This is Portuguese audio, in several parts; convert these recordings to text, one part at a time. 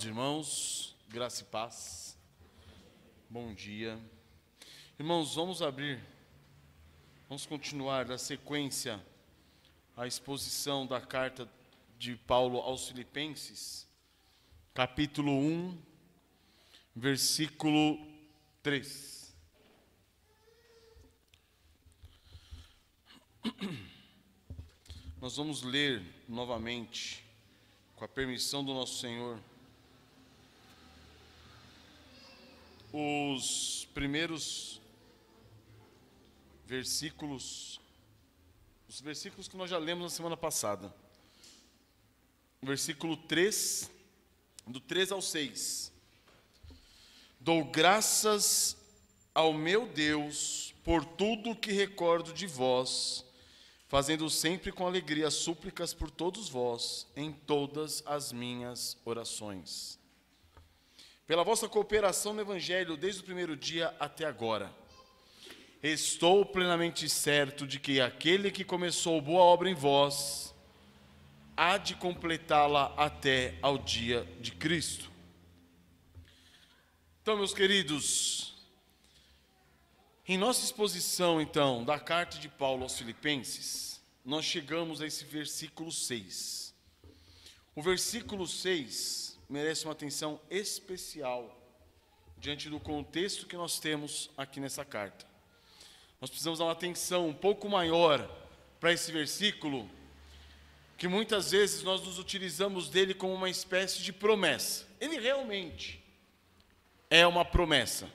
Amados irmãos, graça e paz, bom dia. Irmãos, vamos abrir, vamos continuar da sequência a exposição da carta de Paulo aos Filipenses, capítulo 1, versículo 3. Nós vamos ler novamente, com a permissão do nosso Senhor os primeiros versículos, os versículos que nós já lemos na semana passada. Versículo 3, do 3 ao 6. Dou graças ao meu Deus por tudo que recordo de vós, fazendo sempre com alegria súplicas por todos vós, em todas as minhas orações pela vossa cooperação no Evangelho desde o primeiro dia até agora. Estou plenamente certo de que aquele que começou boa obra em vós há de completá-la até ao dia de Cristo. Então, meus queridos, em nossa exposição, então, da carta de Paulo aos Filipenses, nós chegamos a esse versículo 6. O versículo 6 merece uma atenção especial diante do contexto que nós temos aqui nessa carta. Nós precisamos dar uma atenção um pouco maior para esse versículo, que muitas vezes nós nos utilizamos dele como uma espécie de promessa. Ele realmente é uma promessa.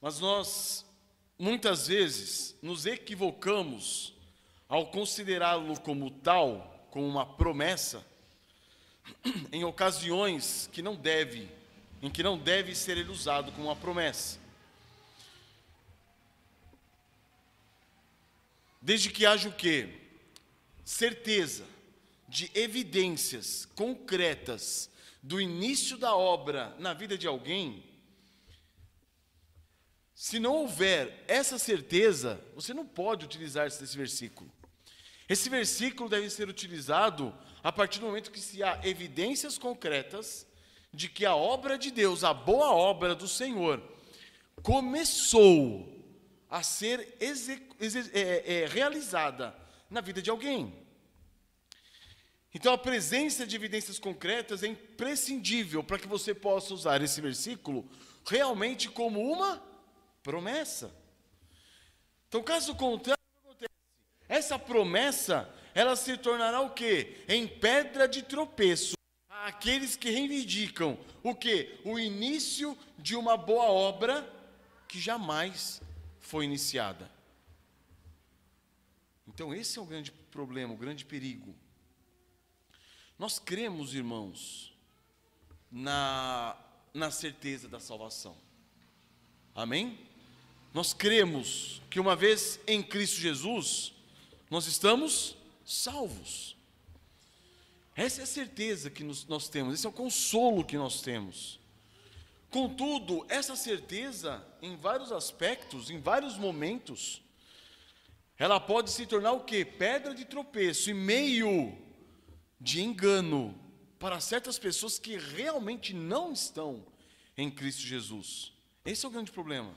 Mas nós muitas vezes nos equivocamos ao considerá-lo como tal, com uma promessa, em ocasiões que não deve, em que não deve ser ele usado como uma promessa. Desde que haja o quê? Certeza de evidências concretas do início da obra na vida de alguém, se não houver essa certeza, você não pode utilizar esse versículo. Esse versículo deve ser utilizado a partir do momento que se há evidências concretas de que a obra de Deus, a boa obra do Senhor, começou a ser é, é, realizada na vida de alguém. Então, a presença de evidências concretas é imprescindível para que você possa usar esse versículo realmente como uma promessa. Então, caso contrário, essa promessa, ela se tornará o quê? Em pedra de tropeço àqueles que reivindicam o que? O início de uma boa obra que jamais foi iniciada. Então, esse é o grande problema, o grande perigo. Nós cremos, irmãos, na, na certeza da salvação. Amém? Nós cremos que uma vez em Cristo Jesus, nós estamos salvos. Essa é a certeza que nós temos, esse é o consolo que nós temos. Contudo, essa certeza, em vários aspectos, em vários momentos, ela pode se tornar o que? Pedra de tropeço e meio de engano para certas pessoas que realmente não estão em Cristo Jesus. Esse é o grande problema.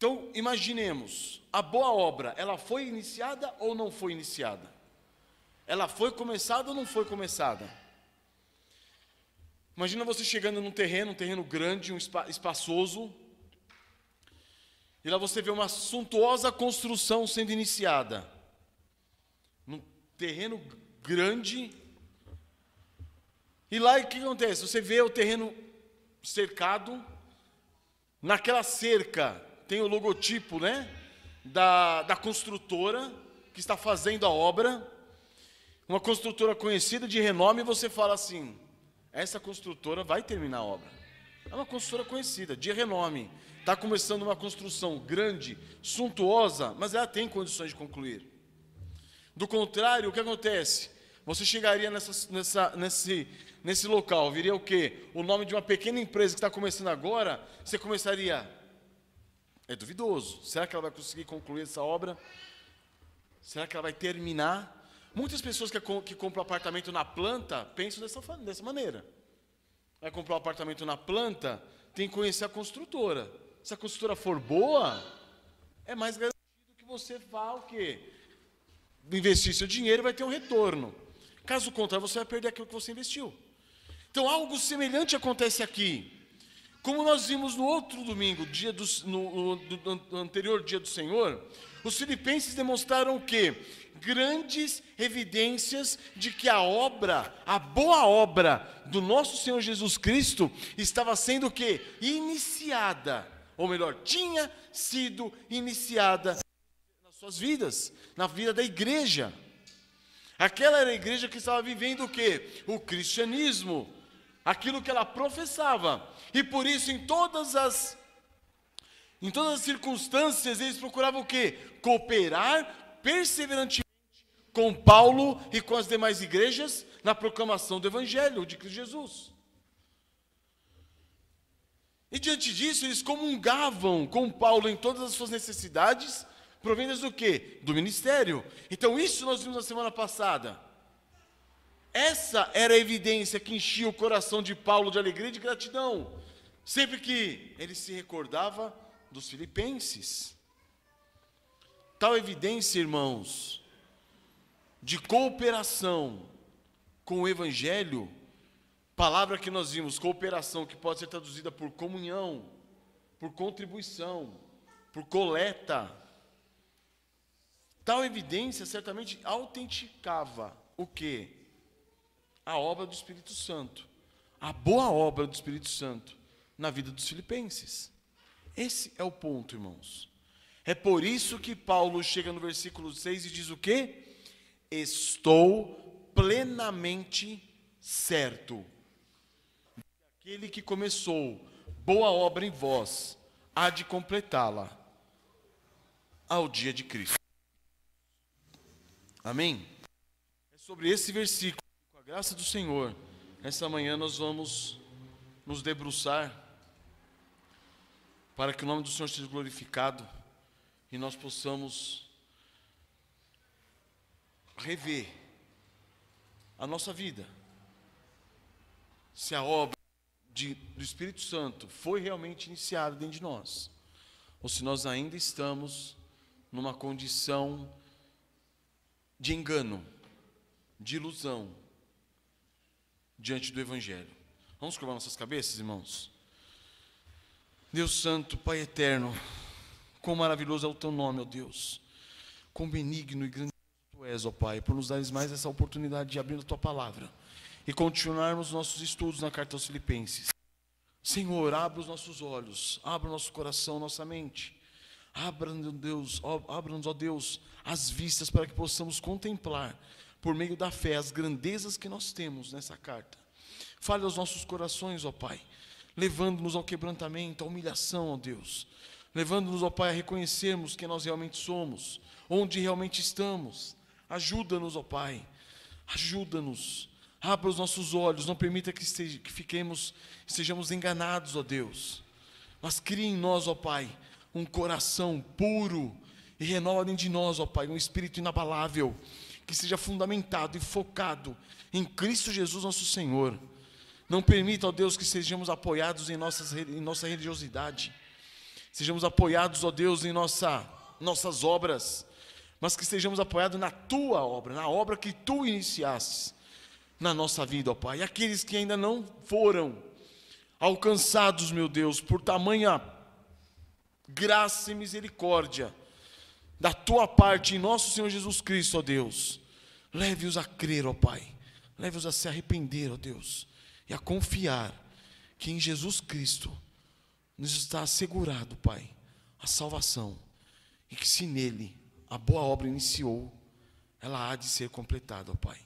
Então, imaginemos, a boa obra, ela foi iniciada ou não foi iniciada? Ela foi começada ou não foi começada? Imagina você chegando num terreno, um terreno grande, um espa espaçoso, e lá você vê uma suntuosa construção sendo iniciada. Num terreno grande. E lá o que acontece? Você vê o terreno cercado, naquela cerca tem o logotipo né, da, da construtora que está fazendo a obra, uma construtora conhecida de renome, e você fala assim: essa construtora vai terminar a obra. É uma construtora conhecida, de renome. Está começando uma construção grande, suntuosa, mas ela tem condições de concluir. Do contrário, o que acontece? Você chegaria nessa, nessa, nesse, nesse local, viria o quê? O nome de uma pequena empresa que está começando agora, você começaria é duvidoso. Será que ela vai conseguir concluir essa obra? Será que ela vai terminar? Muitas pessoas que, que compram apartamento na planta pensam dessa, dessa maneira. Vai comprar um apartamento na planta, tem que conhecer a construtora. Se a construtora for boa, é mais garantido que você vá o quê? Investir seu dinheiro vai ter um retorno. Caso contrário, você vai perder aquilo que você investiu. Então, algo semelhante acontece aqui. Como nós vimos no outro domingo, dia do, no, no, no anterior dia do Senhor, os filipenses demonstraram o quê? Grandes evidências de que a obra, a boa obra do nosso Senhor Jesus Cristo estava sendo o quê? Iniciada, ou melhor, tinha sido iniciada nas suas vidas, na vida da igreja. Aquela era a igreja que estava vivendo o quê? O cristianismo, aquilo que ela professava. E por isso, em todas as em todas as circunstâncias, eles procuravam o quê? Cooperar perseverantemente com Paulo e com as demais igrejas na proclamação do Evangelho de Cristo Jesus. E diante disso, eles comungavam com Paulo em todas as suas necessidades, provindas do quê? Do ministério. Então, isso nós vimos na semana passada. Essa era a evidência que enchia o coração de Paulo de alegria e de gratidão, sempre que ele se recordava dos filipenses. Tal evidência, irmãos, de cooperação com o evangelho, palavra que nós vimos, cooperação, que pode ser traduzida por comunhão, por contribuição, por coleta. Tal evidência certamente autenticava o que? a obra do Espírito Santo, a boa obra do Espírito Santo na vida dos filipenses. Esse é o ponto, irmãos. É por isso que Paulo chega no versículo 6 e diz o quê? Estou plenamente certo. Aquele que começou boa obra em vós, há de completá-la ao dia de Cristo. Amém? É sobre esse versículo Graça do Senhor. Esta manhã nós vamos nos debruçar para que o nome do Senhor seja glorificado e nós possamos rever a nossa vida. Se a obra de, do Espírito Santo foi realmente iniciada dentro de nós, ou se nós ainda estamos numa condição de engano, de ilusão, diante do Evangelho. Vamos curvar nossas cabeças, irmãos? Deus Santo, Pai Eterno, quão maravilhoso é o teu nome, ó Deus. Quão benigno e grande tu és, ó Pai, por nos dares mais essa oportunidade de abrir a tua palavra e continuarmos nossos estudos na carta aos Filipenses. Senhor, abra os nossos olhos, abra o nosso coração, nossa mente. Abra-nos, Deus, abra-nos, ó Deus, as vistas para que possamos contemplar por meio da fé, as grandezas que nós temos nessa carta. Fale aos nossos corações, ó Pai, levando-nos ao quebrantamento, à humilhação, ó Deus. Levando-nos, ó Pai, a reconhecermos quem nós realmente somos, onde realmente estamos. Ajuda-nos, ó Pai. Ajuda-nos. Abra os nossos olhos, não permita que, esteja, que fiquemos, sejamos enganados, ó Deus. Mas crie em nós, ó Pai, um coração puro e renova dentro de nós, ó Pai, um espírito inabalável que seja fundamentado e focado em Cristo Jesus nosso Senhor. Não permita, ó Deus, que sejamos apoiados em, nossas, em nossa religiosidade, sejamos apoiados, ó Deus, em nossa, nossas obras, mas que sejamos apoiados na tua obra, na obra que tu iniciastes na nossa vida, ó Pai. E aqueles que ainda não foram alcançados, meu Deus, por tamanha graça e misericórdia da tua parte em nosso Senhor Jesus Cristo, ó Deus. Leve-os a crer, ó Pai. Leve-os a se arrepender, ó Deus, e a confiar que em Jesus Cristo nos está assegurado, Pai, a salvação, e que se nele a boa obra iniciou, ela há de ser completada, ó Pai.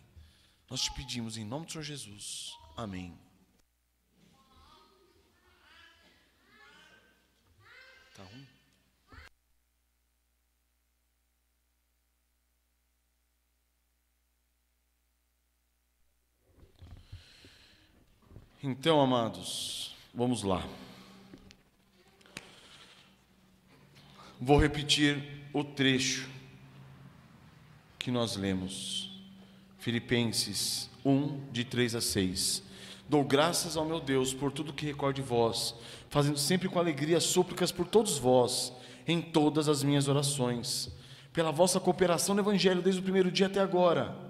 Nós te pedimos em nome do Senhor Jesus. Amém. Então, amados, vamos lá. Vou repetir o trecho que nós lemos. Filipenses 1, de 3 a 6. Dou graças ao meu Deus por tudo que recorde vós, fazendo sempre com alegria súplicas por todos vós, em todas as minhas orações, pela vossa cooperação no Evangelho desde o primeiro dia até agora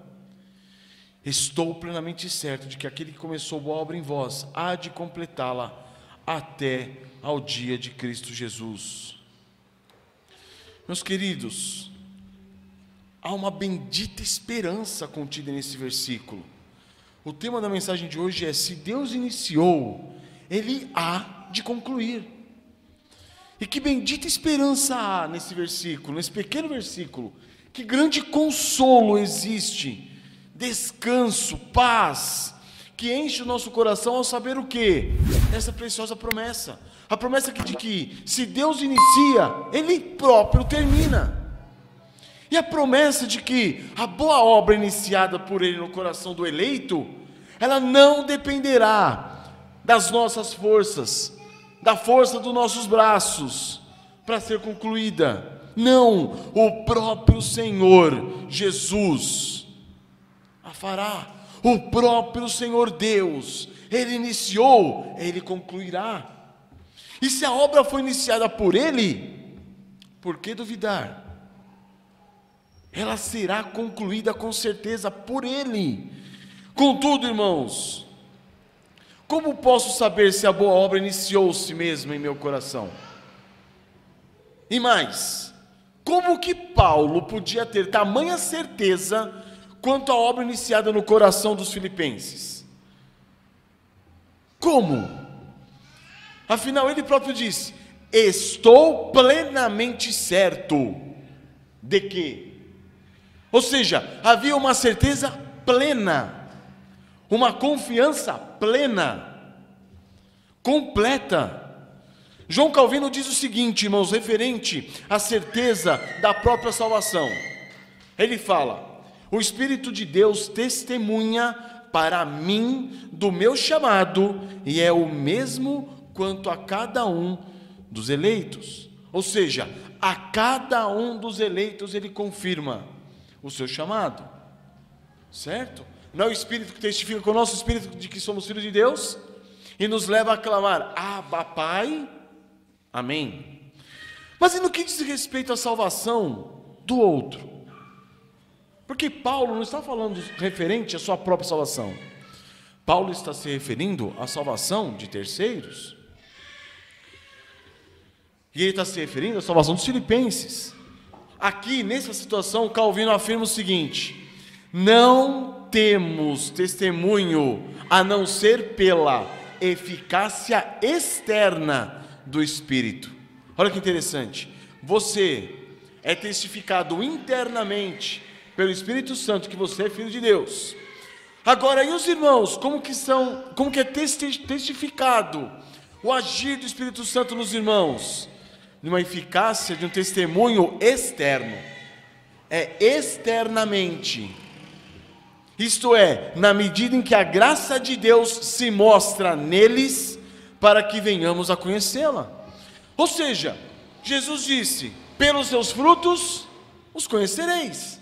Estou plenamente certo de que aquele que começou a obra em vós há de completá-la até ao dia de Cristo Jesus. Meus queridos, há uma bendita esperança contida nesse versículo. O tema da mensagem de hoje é: se Deus iniciou, Ele há de concluir. E que bendita esperança há nesse versículo, nesse pequeno versículo. Que grande consolo existe descanso, paz, que enche o nosso coração ao saber o que? Essa preciosa promessa. A promessa de que se Deus inicia, Ele próprio termina. E a promessa de que a boa obra iniciada por Ele no coração do eleito, ela não dependerá das nossas forças, da força dos nossos braços, para ser concluída. Não, o próprio Senhor Jesus fará. O próprio Senhor Deus, Ele iniciou, Ele concluirá. E se a obra foi iniciada por Ele, por que duvidar? Ela será concluída com certeza por Ele. Contudo, irmãos, como posso saber se a boa obra iniciou-se mesmo em meu coração? E mais, como que Paulo podia ter tamanha certeza quanto à obra iniciada no coração dos filipenses. Como? Afinal, ele próprio disse: Estou plenamente certo de que. Ou seja, havia uma certeza plena, uma confiança plena, completa. João Calvino diz o seguinte, irmãos, referente à certeza da própria salvação. Ele fala: o Espírito de Deus testemunha para mim do meu chamado e é o mesmo quanto a cada um dos eleitos. Ou seja, a cada um dos eleitos ele confirma o seu chamado, certo? Não é o Espírito que testifica com o nosso Espírito de que somos filhos de Deus e nos leva a clamar: Abba, Pai, Amém. Mas e no que diz respeito à salvação do outro? Porque Paulo não está falando referente à sua própria salvação. Paulo está se referindo à salvação de terceiros. E ele está se referindo à salvação dos filipenses. Aqui, nessa situação, Calvino afirma o seguinte: não temos testemunho a não ser pela eficácia externa do Espírito. Olha que interessante. Você é testificado internamente pelo Espírito Santo que você é filho de Deus. Agora, e os irmãos, como que são, como que é testificado o agir do Espírito Santo nos irmãos? Numa eficácia de um testemunho externo. É externamente. Isto é, na medida em que a graça de Deus se mostra neles para que venhamos a conhecê-la. Ou seja, Jesus disse: "Pelos seus frutos os conhecereis".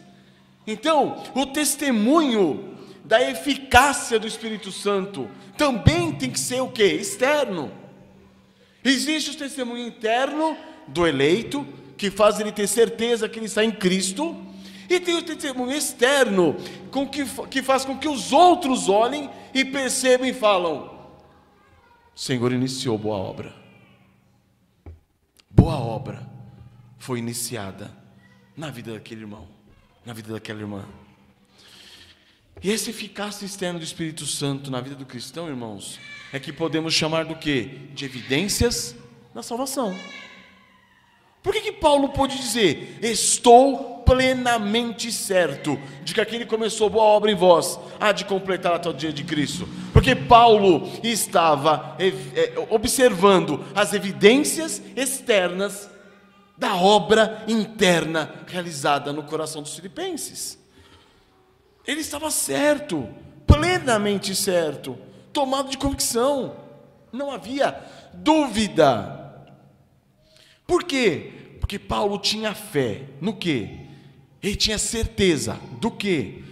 Então, o testemunho da eficácia do Espírito Santo também tem que ser o que? Externo. Existe o testemunho interno do eleito, que faz ele ter certeza que ele está em Cristo, e tem o testemunho externo, com que, que faz com que os outros olhem e percebam e falam: o Senhor iniciou boa obra. Boa obra foi iniciada na vida daquele irmão na vida daquela irmã. E esse eficácia externo do Espírito Santo na vida do cristão, irmãos, é que podemos chamar do que? De evidências da salvação. Por que, que Paulo pôde dizer: Estou plenamente certo de que aquele começou boa obra em vós, há de completar até o dia de Cristo? Porque Paulo estava eh, eh, observando as evidências externas da obra interna realizada no coração dos filipenses. Ele estava certo, plenamente certo, tomado de convicção, não havia dúvida. Por quê? Porque Paulo tinha fé no quê? Ele tinha certeza do quê?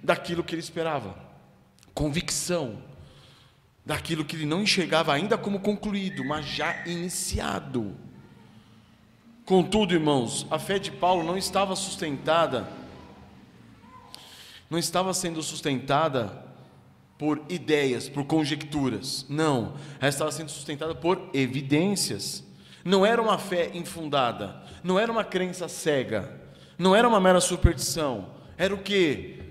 Daquilo que ele esperava, convicção daquilo que ele não enxergava ainda como concluído, mas já iniciado. Contudo, irmãos, a fé de Paulo não estava sustentada, não estava sendo sustentada por ideias, por conjecturas. Não, ela estava sendo sustentada por evidências. Não era uma fé infundada, não era uma crença cega, não era uma mera superstição. Era o que?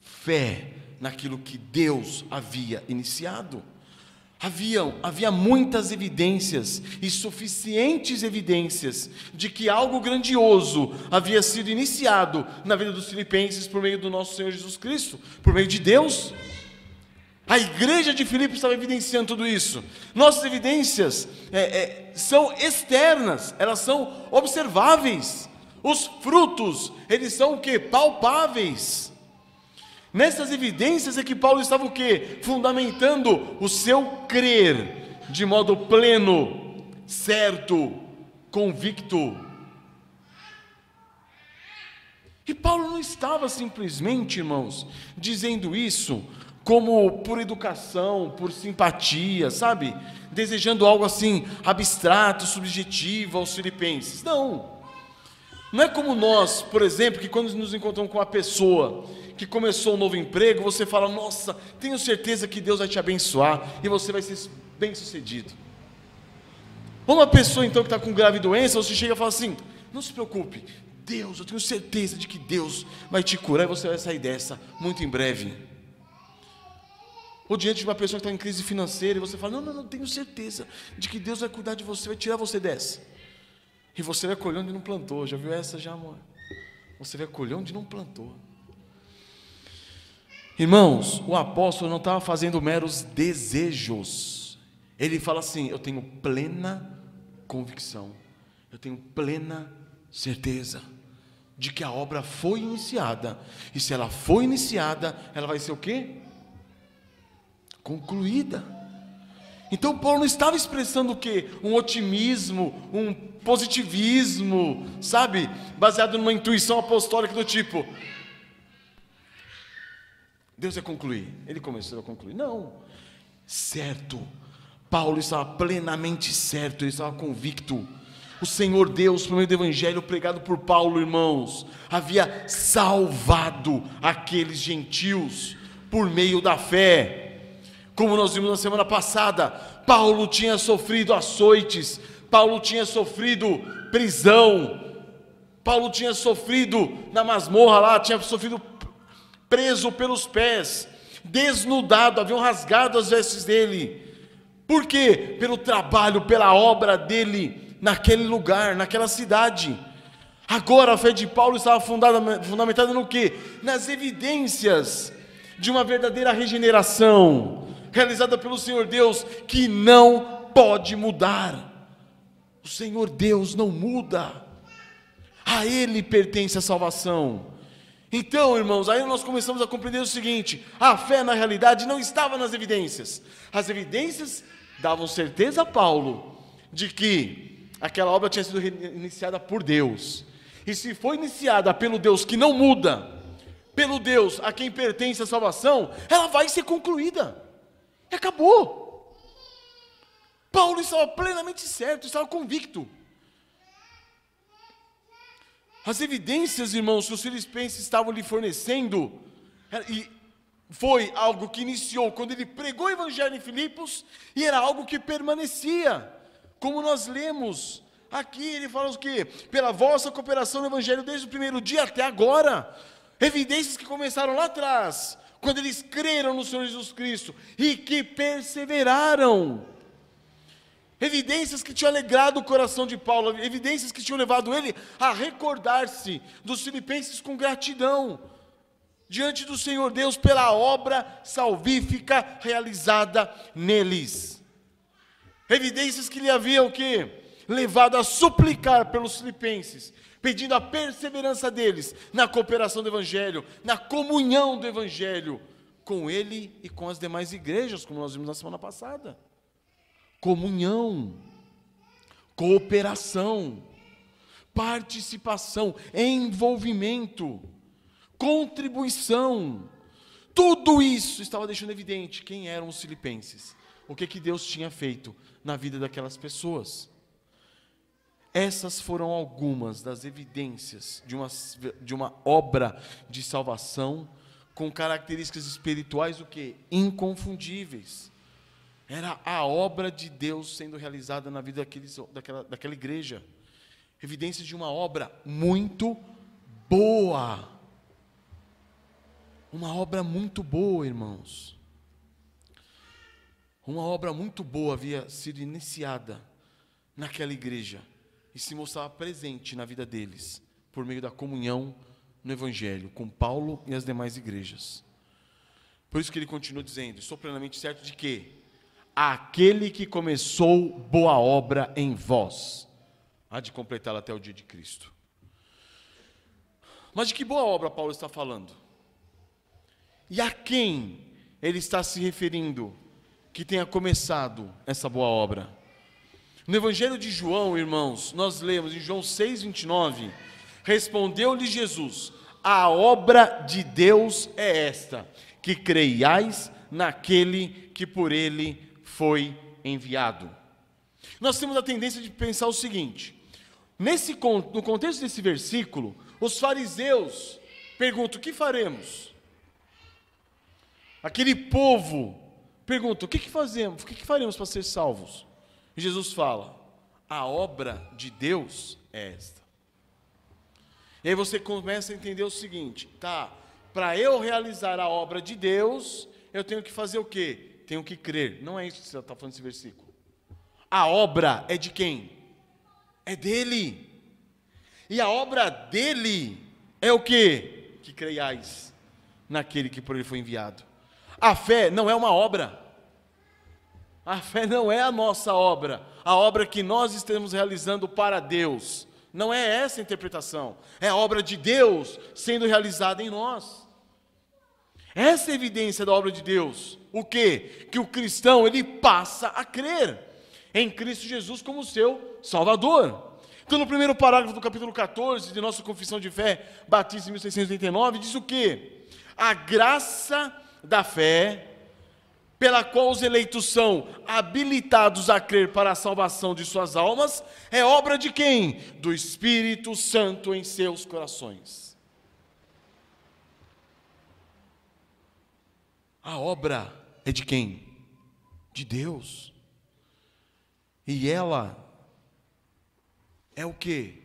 Fé naquilo que Deus havia iniciado. Havia, havia muitas evidências e suficientes evidências de que algo grandioso havia sido iniciado na vida dos filipenses por meio do nosso Senhor Jesus Cristo, por meio de Deus. A igreja de Filipos estava evidenciando tudo isso. Nossas evidências é, é, são externas, elas são observáveis. Os frutos, eles são o que? Palpáveis. Nessas evidências é que Paulo estava o quê? Fundamentando o seu crer de modo pleno, certo, convicto. E Paulo não estava simplesmente, irmãos, dizendo isso como por educação, por simpatia, sabe? Desejando algo assim abstrato, subjetivo aos filipenses. Não. Não é como nós, por exemplo, que quando nos encontramos com uma pessoa que começou um novo emprego, você fala: Nossa, tenho certeza que Deus vai te abençoar e você vai ser bem sucedido. Ou uma pessoa então que está com grave doença, você chega e fala assim: Não se preocupe, Deus, eu tenho certeza de que Deus vai te curar e você vai sair dessa muito em breve. Ou diante de uma pessoa que está em crise financeira e você fala: Não, não, não, tenho certeza de que Deus vai cuidar de você, vai tirar você dessa. E você vai colher onde não plantou. Já viu essa, já, amor? Você vai colher onde não plantou. Irmãos, o apóstolo não estava fazendo meros desejos. Ele fala assim: Eu tenho plena convicção, eu tenho plena certeza de que a obra foi iniciada. E se ela foi iniciada, ela vai ser o quê? Concluída. Então Paulo não estava expressando o quê? Um otimismo, um positivismo, sabe? Baseado numa intuição apostólica do tipo: Deus ia concluir. Ele começou a concluir. Não. Certo. Paulo estava plenamente certo, ele estava convicto. O Senhor Deus, por meio do Evangelho pregado por Paulo, irmãos, havia salvado aqueles gentios por meio da fé. Como nós vimos na semana passada, Paulo tinha sofrido açoites, Paulo tinha sofrido prisão, Paulo tinha sofrido na masmorra lá, tinha sofrido preso pelos pés, desnudado, haviam rasgado as vestes dele. Por quê? Pelo trabalho, pela obra dele naquele lugar, naquela cidade. Agora a fé de Paulo estava fundada, fundamentada no quê? Nas evidências de uma verdadeira regeneração, realizada pelo Senhor Deus, que não pode mudar. O Senhor Deus não muda. A Ele pertence a salvação. Então, irmãos, aí nós começamos a compreender o seguinte: a fé na realidade não estava nas evidências. As evidências davam certeza a Paulo de que aquela obra tinha sido iniciada por Deus. E se foi iniciada pelo Deus que não muda, pelo Deus a quem pertence a salvação, ela vai ser concluída. E Acabou. Paulo estava plenamente certo, estava convicto. As evidências, irmãos, que os filipenses estavam lhe fornecendo, e foi algo que iniciou quando ele pregou o evangelho em Filipos, e era algo que permanecia. Como nós lemos aqui, ele fala o quê? Pela vossa cooperação no evangelho desde o primeiro dia até agora. Evidências que começaram lá atrás, quando eles creram no Senhor Jesus Cristo e que perseveraram. Evidências que tinham alegrado o coração de Paulo, evidências que tinham levado ele a recordar-se dos filipenses com gratidão diante do Senhor Deus pela obra salvífica realizada neles. Evidências que lhe haviam que levado a suplicar pelos filipenses, pedindo a perseverança deles na cooperação do evangelho, na comunhão do evangelho com ele e com as demais igrejas, como nós vimos na semana passada comunhão, cooperação, participação, envolvimento, contribuição. Tudo isso estava deixando evidente quem eram os filipenses, o que, que Deus tinha feito na vida daquelas pessoas. Essas foram algumas das evidências de uma, de uma obra de salvação com características espirituais o que inconfundíveis. Era a obra de Deus sendo realizada na vida daqueles, daquela, daquela igreja. evidência de uma obra muito boa. Uma obra muito boa, irmãos. Uma obra muito boa havia sido iniciada naquela igreja e se mostrava presente na vida deles por meio da comunhão no Evangelho com Paulo e as demais igrejas. Por isso que ele continua dizendo: Estou plenamente certo de que aquele que começou boa obra em vós, há de completá-la até o dia de Cristo. Mas de que boa obra Paulo está falando? E a quem ele está se referindo que tenha começado essa boa obra? No Evangelho de João, irmãos, nós lemos em João 6,29: Respondeu-lhe Jesus: A obra de Deus é esta, que creiais naquele que por ele foi enviado. Nós temos a tendência de pensar o seguinte: nesse, no contexto desse versículo, os fariseus perguntam: o que faremos? Aquele povo pergunta: o que, que fazemos? O que, que faremos para ser salvos? E Jesus fala: a obra de Deus é esta. E aí você começa a entender o seguinte: tá, para eu realizar a obra de Deus, eu tenho que fazer o quê? tenho que crer. Não é isso que você está falando nesse versículo. A obra é de quem? É dele. E a obra dele é o que? Que creiais naquele que por ele foi enviado. A fé não é uma obra. A fé não é a nossa obra, a obra que nós estamos realizando para Deus. Não é essa a interpretação. É a obra de Deus sendo realizada em nós. Essa é a evidência da obra de Deus. O que? Que o cristão ele passa a crer em Cristo Jesus como seu Salvador. Então, no primeiro parágrafo do capítulo 14 de nossa confissão de fé, Batista em 1689, diz o que? A graça da fé, pela qual os eleitos são habilitados a crer para a salvação de suas almas, é obra de quem? Do Espírito Santo em seus corações. A obra é de quem? De Deus. E ela é o que?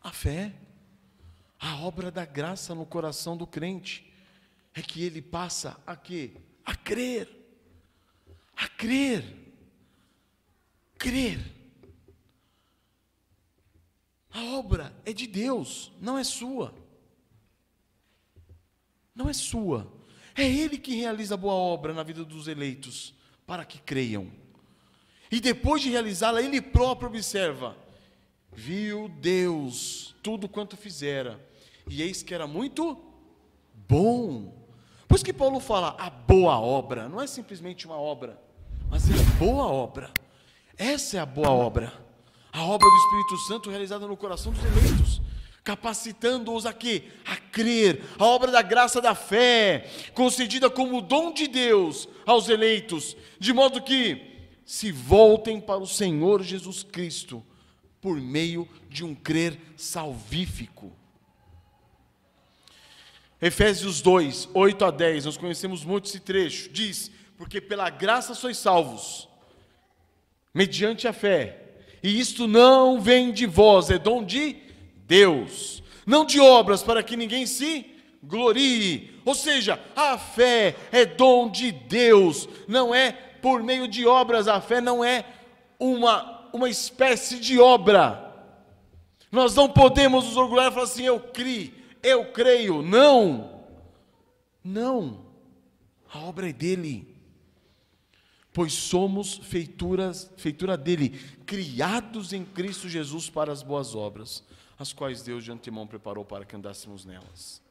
A fé. A obra da graça no coração do crente é que ele passa a quê? A crer. A crer. Crer. A obra é de Deus, não é sua. Não é sua. É Ele que realiza a boa obra na vida dos eleitos, para que creiam. E depois de realizá-la, Ele próprio observa: viu Deus tudo quanto fizera, e eis que era muito bom. Por isso que Paulo fala a boa obra, não é simplesmente uma obra, mas é a boa obra. Essa é a boa obra, a obra do Espírito Santo realizada no coração dos eleitos capacitando-os a quê? A crer, a obra da graça da fé, concedida como dom de Deus aos eleitos, de modo que se voltem para o Senhor Jesus Cristo por meio de um crer salvífico. Efésios 2, 8 a 10, nós conhecemos muito esse trecho, diz: Porque pela graça sois salvos, mediante a fé, e isto não vem de vós, é dom de Deus, não de obras para que ninguém se glorie. Ou seja, a fé é dom de Deus, não é por meio de obras, a fé não é uma, uma espécie de obra. Nós não podemos nos orgulhar e falar assim, eu crie, eu creio. Não, não, a obra é dele pois somos feituras, feitura dele, criados em Cristo Jesus para as boas obras as quais Deus de antemão preparou para que andássemos nelas.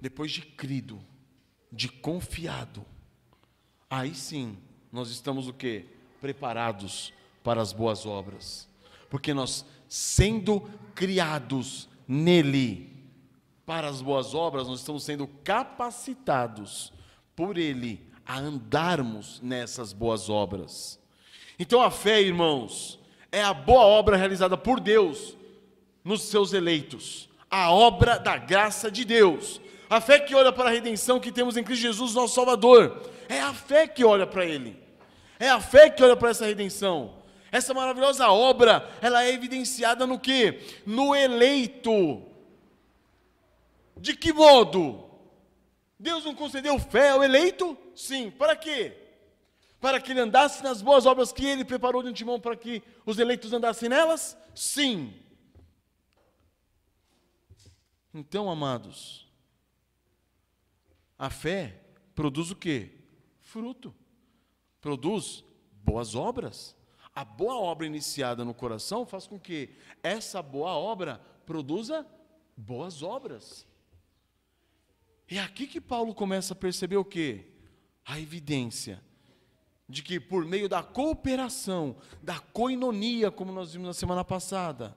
Depois de crido, de confiado, aí sim nós estamos o que? Preparados para as boas obras, porque nós, sendo criados nele, para as boas obras, nós estamos sendo capacitados por Ele a andarmos nessas boas obras. Então a fé, irmãos, é a boa obra realizada por Deus nos seus eleitos. A obra da graça de Deus. A fé que olha para a redenção que temos em Cristo Jesus, nosso Salvador. É a fé que olha para Ele. É a fé que olha para essa redenção. Essa maravilhosa obra, ela é evidenciada no que? No eleito. De que modo? Deus não concedeu fé ao eleito? Sim. Para quê? para que ele andasse nas boas obras que ele preparou de antemão para que os eleitos andassem nelas? Sim. Então, amados, a fé produz o que? Fruto. Produz boas obras. A boa obra iniciada no coração faz com que essa boa obra produza boas obras. É aqui que Paulo começa a perceber o que? A evidência de que por meio da cooperação, da coinonia, como nós vimos na semana passada,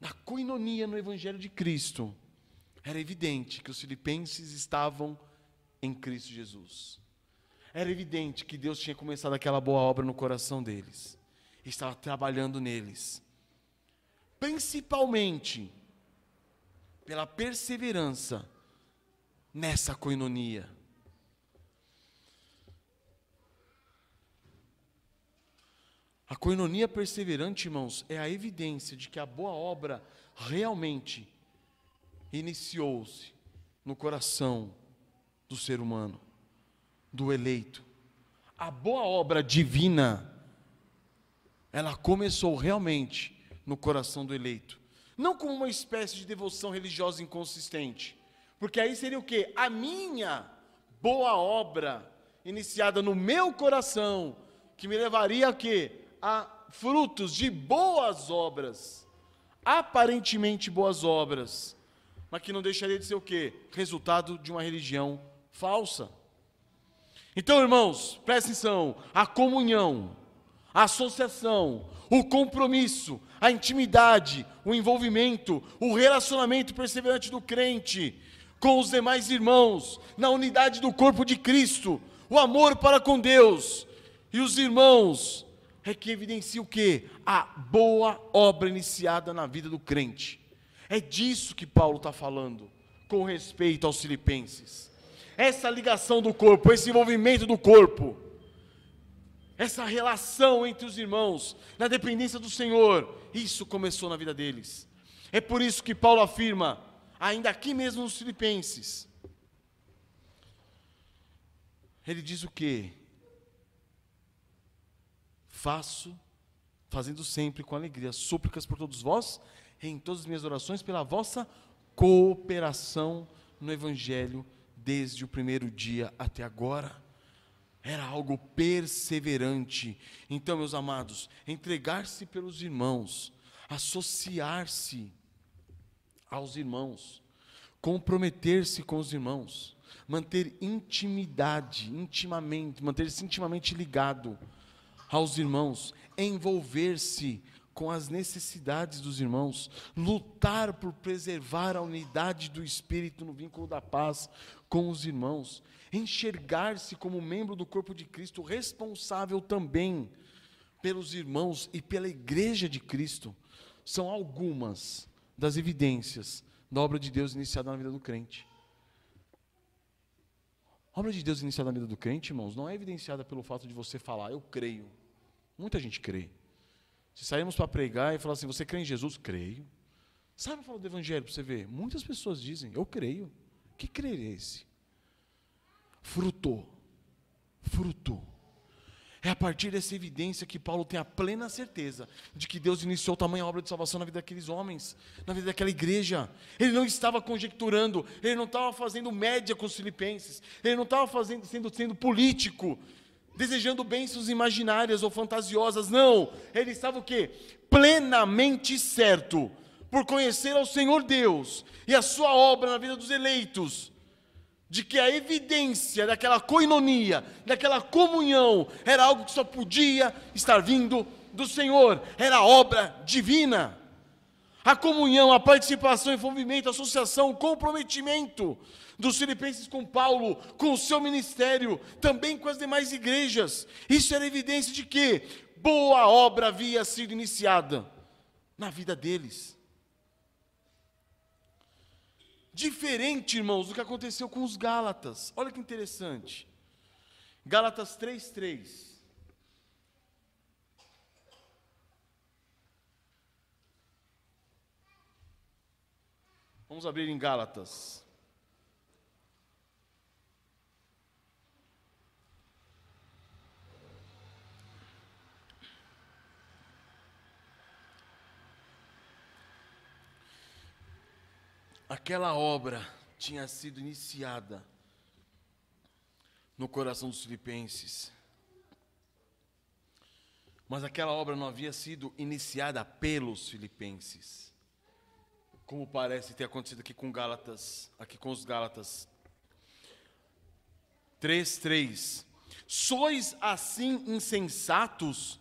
da coinonia no Evangelho de Cristo, era evidente que os filipenses estavam em Cristo Jesus. Era evidente que Deus tinha começado aquela boa obra no coração deles, estava trabalhando neles, principalmente pela perseverança nessa coinonia A coinonia perseverante, irmãos, é a evidência de que a boa obra realmente iniciou-se no coração do ser humano, do eleito. A boa obra divina, ela começou realmente no coração do eleito. Não como uma espécie de devoção religiosa inconsistente, porque aí seria o quê? A minha boa obra, iniciada no meu coração, que me levaria a quê? a frutos de boas obras, aparentemente boas obras, mas que não deixaria de ser o quê? Resultado de uma religião falsa. Então, irmãos, prestem atenção: a comunhão, a associação, o compromisso, a intimidade, o envolvimento, o relacionamento perseverante do crente com os demais irmãos, na unidade do corpo de Cristo, o amor para com Deus e os irmãos é que evidencia o que A boa obra iniciada na vida do crente. É disso que Paulo está falando com respeito aos filipenses. Essa ligação do corpo, esse envolvimento do corpo, essa relação entre os irmãos, na dependência do Senhor, isso começou na vida deles. É por isso que Paulo afirma, ainda aqui mesmo nos Filipenses, ele diz o que faço, fazendo sempre com alegria, súplicas por todos vós, em todas as minhas orações, pela vossa cooperação no Evangelho desde o primeiro dia até agora. Era algo perseverante. Então, meus amados, entregar-se pelos irmãos, associar-se aos irmãos, comprometer-se com os irmãos, manter intimidade, intimamente, manter-se intimamente ligado aos irmãos, envolver-se com as necessidades dos irmãos, lutar por preservar a unidade do espírito no vínculo da paz com os irmãos, enxergar-se como membro do corpo de Cristo, responsável também pelos irmãos e pela igreja de Cristo, são algumas das evidências da obra de Deus iniciada na vida do crente. A obra de Deus iniciada na vida do crente, irmãos, não é evidenciada pelo fato de você falar, eu creio. Muita gente crê. Se sairmos para pregar e falar assim, você crê em Jesus? Creio. Sabe falar do Evangelho para você ver? Muitas pessoas dizem, eu creio. Que crer é esse? Frutou. Frutou. É a partir dessa evidência que Paulo tem a plena certeza de que Deus iniciou tamanha obra de salvação na vida daqueles homens, na vida daquela igreja. Ele não estava conjecturando, ele não estava fazendo média com os filipenses, ele não estava fazendo, sendo, sendo político, desejando bênçãos imaginárias ou fantasiosas. Não, ele estava o quê? Plenamente certo por conhecer ao Senhor Deus e a sua obra na vida dos eleitos, de que a evidência daquela coinonia, daquela comunhão, era algo que só podia estar vindo do Senhor, era obra divina a comunhão, a participação, o envolvimento, a associação, o comprometimento dos filipenses com Paulo, com o seu ministério, também com as demais igrejas. Isso era evidência de que boa obra havia sido iniciada na vida deles. Diferente, irmãos, do que aconteceu com os Gálatas. Olha que interessante. Gálatas 3:3 Vamos abrir em Gálatas. Aquela obra tinha sido iniciada no coração dos filipenses. Mas aquela obra não havia sido iniciada pelos filipenses como parece ter acontecido aqui com Gálatas, aqui com os Gálatas. 3:3 Sois assim insensatos,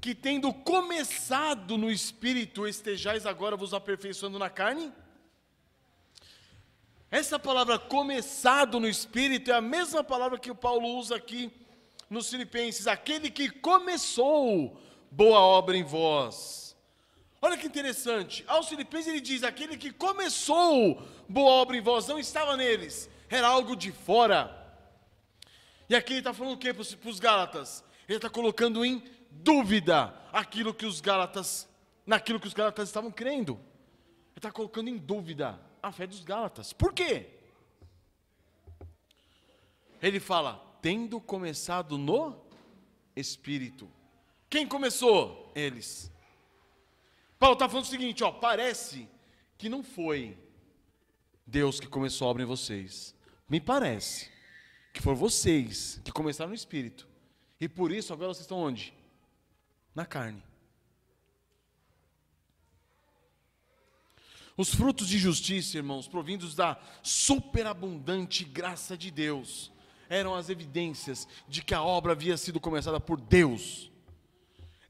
que tendo começado no espírito, estejais agora vos aperfeiçoando na carne? Essa palavra começado no espírito é a mesma palavra que o Paulo usa aqui nos Filipenses, aquele que começou boa obra em vós Olha que interessante. Aos Filipenses ele diz: aquele que começou boa obra em vós não estava neles, era algo de fora. E aqui ele está falando o que para os Gálatas? Ele está colocando em dúvida aquilo que os Gálatas, naquilo que os Gálatas estavam crendo. Ele está colocando em dúvida a fé dos Gálatas. Por quê? Ele fala: tendo começado no Espírito. Quem começou? Eles. Paulo está falando o seguinte: ó, parece que não foi Deus que começou a obra em vocês. Me parece que foram vocês que começaram no espírito. E por isso agora vocês estão onde? Na carne. Os frutos de justiça, irmãos, provindos da superabundante graça de Deus, eram as evidências de que a obra havia sido começada por Deus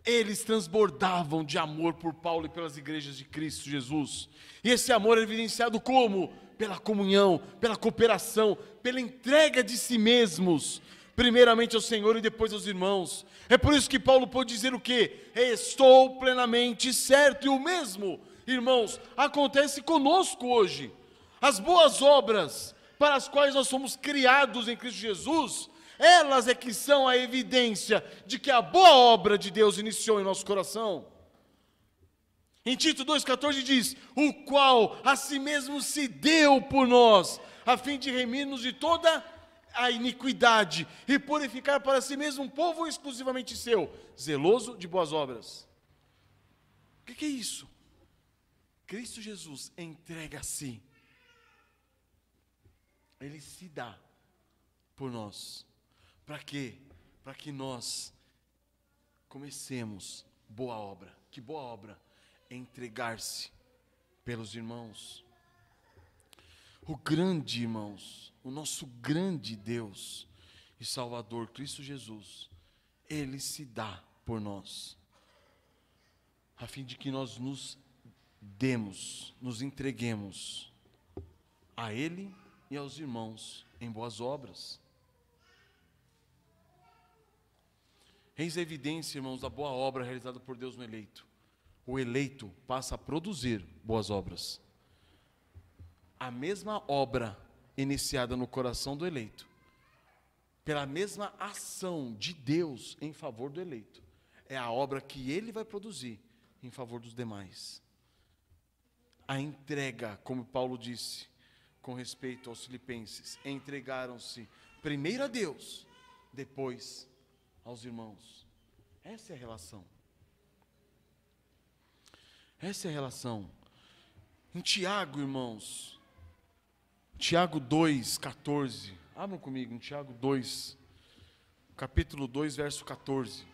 eles transbordavam de amor por Paulo e pelas igrejas de Cristo Jesus. E esse amor é evidenciado como? Pela comunhão, pela cooperação, pela entrega de si mesmos, primeiramente ao Senhor e depois aos irmãos. É por isso que Paulo pôde dizer o quê? Estou plenamente certo, e o mesmo, irmãos, acontece conosco hoje. As boas obras para as quais nós somos criados em Cristo Jesus, elas é que são a evidência de que a boa obra de Deus iniciou em nosso coração. Em Tito 2,14 diz: O qual a si mesmo se deu por nós, a fim de remir-nos de toda a iniquidade e purificar para si mesmo um povo exclusivamente seu, zeloso de boas obras. O que, é isso? Cristo Jesus entrega a si, ele se dá por nós. Para quê? Para que nós comecemos boa obra. Que boa obra? É entregar-se pelos irmãos. O grande, irmãos, o nosso grande Deus e Salvador Cristo Jesus, ele se dá por nós, a fim de que nós nos demos, nos entreguemos a Ele e aos irmãos em boas obras. Eis a evidência, irmãos, da boa obra realizada por Deus no eleito. O eleito passa a produzir boas obras. A mesma obra iniciada no coração do eleito, pela mesma ação de Deus em favor do eleito, é a obra que ele vai produzir em favor dos demais. A entrega, como Paulo disse com respeito aos filipenses, entregaram-se primeiro a Deus, depois aos irmãos. Essa é a relação. Essa é a relação. Em Tiago, irmãos, Tiago 2, 14. Abram comigo, em Tiago 2, capítulo 2, verso 14.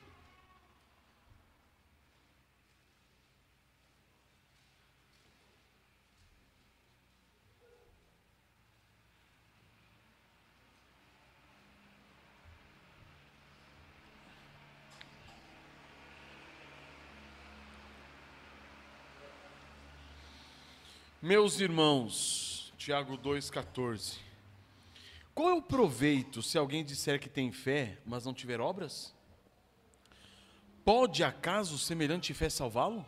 Meus irmãos, Tiago 2,14. Qual é o proveito se alguém disser que tem fé, mas não tiver obras? Pode acaso semelhante fé salvá-lo?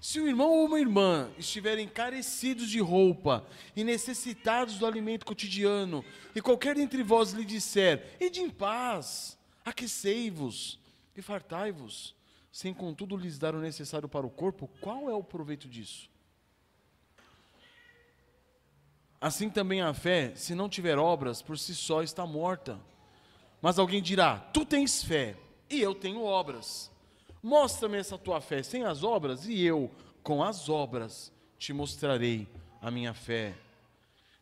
Se um irmão ou uma irmã estiverem carecidos de roupa e necessitados do alimento cotidiano, e qualquer entre vós lhe disser, ide em paz, aquecei-vos e fartai-vos, sem contudo lhes dar o necessário para o corpo, qual é o proveito disso? Assim também a fé, se não tiver obras, por si só está morta. Mas alguém dirá: Tu tens fé e eu tenho obras. Mostra-me essa tua fé sem as obras, e eu, com as obras, te mostrarei a minha fé.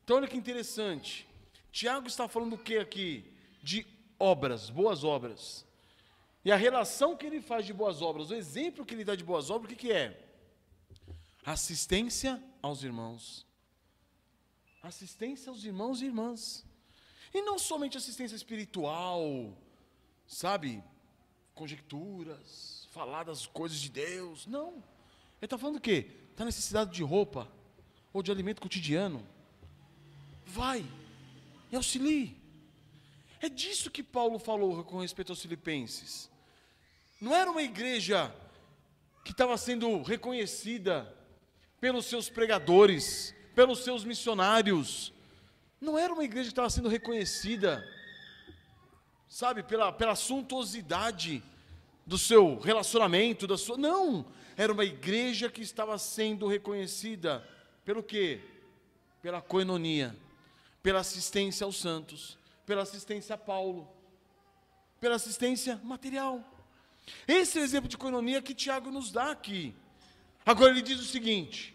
Então, olha que interessante. Tiago está falando o que aqui? De obras, boas obras. E a relação que ele faz de boas obras, o exemplo que ele dá de boas obras, o que, que é? Assistência aos irmãos. Assistência aos irmãos e irmãs. E não somente assistência espiritual, sabe? Conjecturas, falar das coisas de Deus. Não. Ele está falando o quê? Está necessidade de roupa ou de alimento cotidiano. Vai e auxilie. É disso que Paulo falou com respeito aos filipenses. Não era uma igreja que estava sendo reconhecida pelos seus pregadores, pelos seus missionários. Não era uma igreja que estava sendo reconhecida, sabe, pela, pela suntuosidade do seu relacionamento, da sua. Não! Era uma igreja que estava sendo reconhecida pelo quê? Pela coenonia, pela assistência aos santos, pela assistência a Paulo, pela assistência material. Esse é o exemplo de economia que Tiago nos dá aqui. Agora ele diz o seguinte: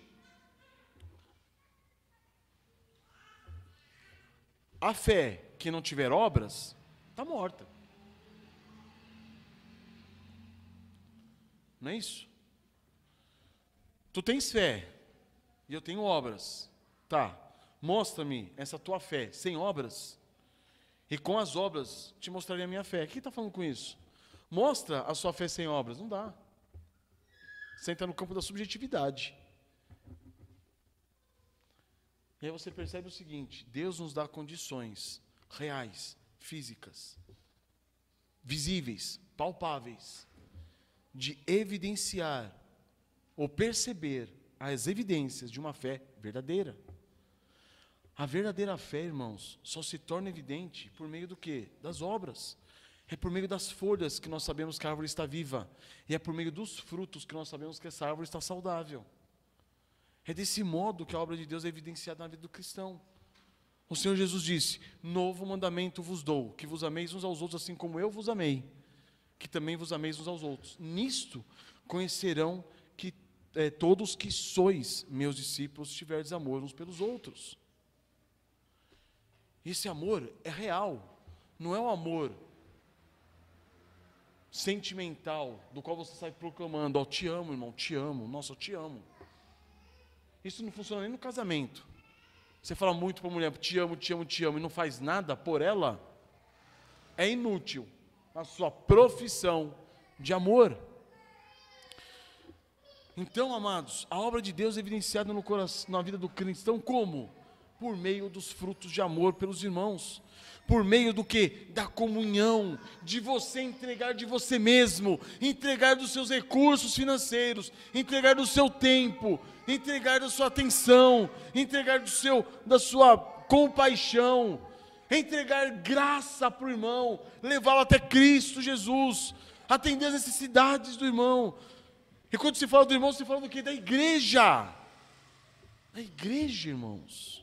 a fé que não tiver obras está morta. Não é isso? Tu tens fé e eu tenho obras. Tá, mostra-me essa tua fé sem obras, e com as obras te mostrarei a minha fé. Quem está falando com isso? Mostra a sua fé sem obras. Não dá. Você entra no campo da subjetividade. E aí você percebe o seguinte: Deus nos dá condições reais, físicas, visíveis, palpáveis, de evidenciar ou perceber as evidências de uma fé verdadeira. A verdadeira fé, irmãos, só se torna evidente por meio do quê? Das obras. É por meio das folhas que nós sabemos que a árvore está viva. E é por meio dos frutos que nós sabemos que essa árvore está saudável. É desse modo que a obra de Deus é evidenciada na vida do cristão. O Senhor Jesus disse: Novo mandamento vos dou, que vos ameis uns aos outros, assim como eu vos amei, que também vos ameis uns aos outros. Nisto conhecerão que é, todos que sois meus discípulos tiverdes amor uns pelos outros. Esse amor é real, não é um amor sentimental, do qual você sai proclamando: Ó, oh, te amo, irmão, te amo, nossa, eu te amo. Isso não funciona nem no casamento. Você fala muito para a mulher: te amo, te amo, te amo, e não faz nada por ela, é inútil a sua profissão de amor. Então, amados, a obra de Deus é evidenciada no coração, na vida do cristão como? Por meio dos frutos de amor pelos irmãos. Por meio do que? Da comunhão, de você entregar de você mesmo, entregar dos seus recursos financeiros, entregar do seu tempo, entregar da sua atenção, entregar do seu, da sua compaixão, entregar graça para o irmão, levá-lo até Cristo Jesus, atender as necessidades do irmão. E quando se fala do irmão, se fala do que? Da igreja. Da igreja, irmãos.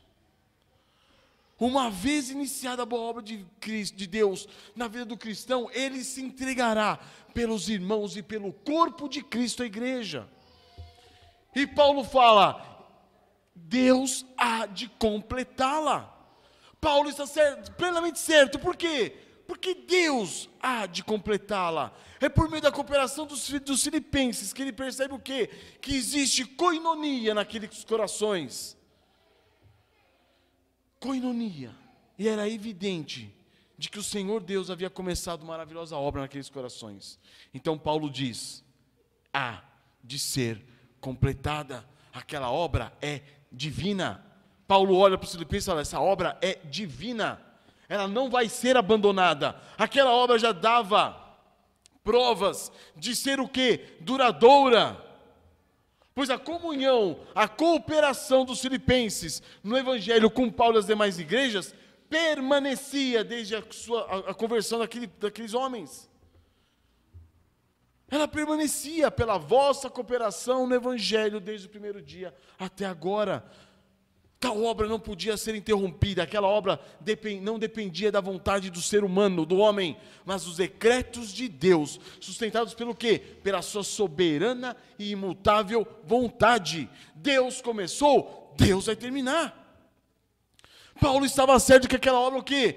Uma vez iniciada a boa obra de, Cristo, de Deus na vida do cristão, ele se entregará pelos irmãos e pelo corpo de Cristo, a igreja. E Paulo fala: Deus há de completá-la. Paulo está certo, plenamente certo, por quê? Porque Deus há de completá-la. É por meio da cooperação dos, dos filipenses que ele percebe o quê? Que existe coinonia naqueles corações Coinonia. E era evidente de que o Senhor Deus havia começado uma maravilhosa obra naqueles corações. Então Paulo diz: há de ser completada. Aquela obra é divina. Paulo olha para os Filipenses e fala: essa obra é divina. Ela não vai ser abandonada. Aquela obra já dava provas de ser o que? Duradoura. Pois a comunhão, a cooperação dos filipenses no evangelho com Paulo e as demais igrejas permanecia desde a, sua, a, a conversão daquele, daqueles homens. Ela permanecia pela vossa cooperação no Evangelho desde o primeiro dia até agora. Tal obra não podia ser interrompida, aquela obra não dependia da vontade do ser humano, do homem, mas dos decretos de Deus, sustentados pelo quê? Pela sua soberana e imutável vontade. Deus começou, Deus vai terminar. Paulo estava certo que aquela obra o quê?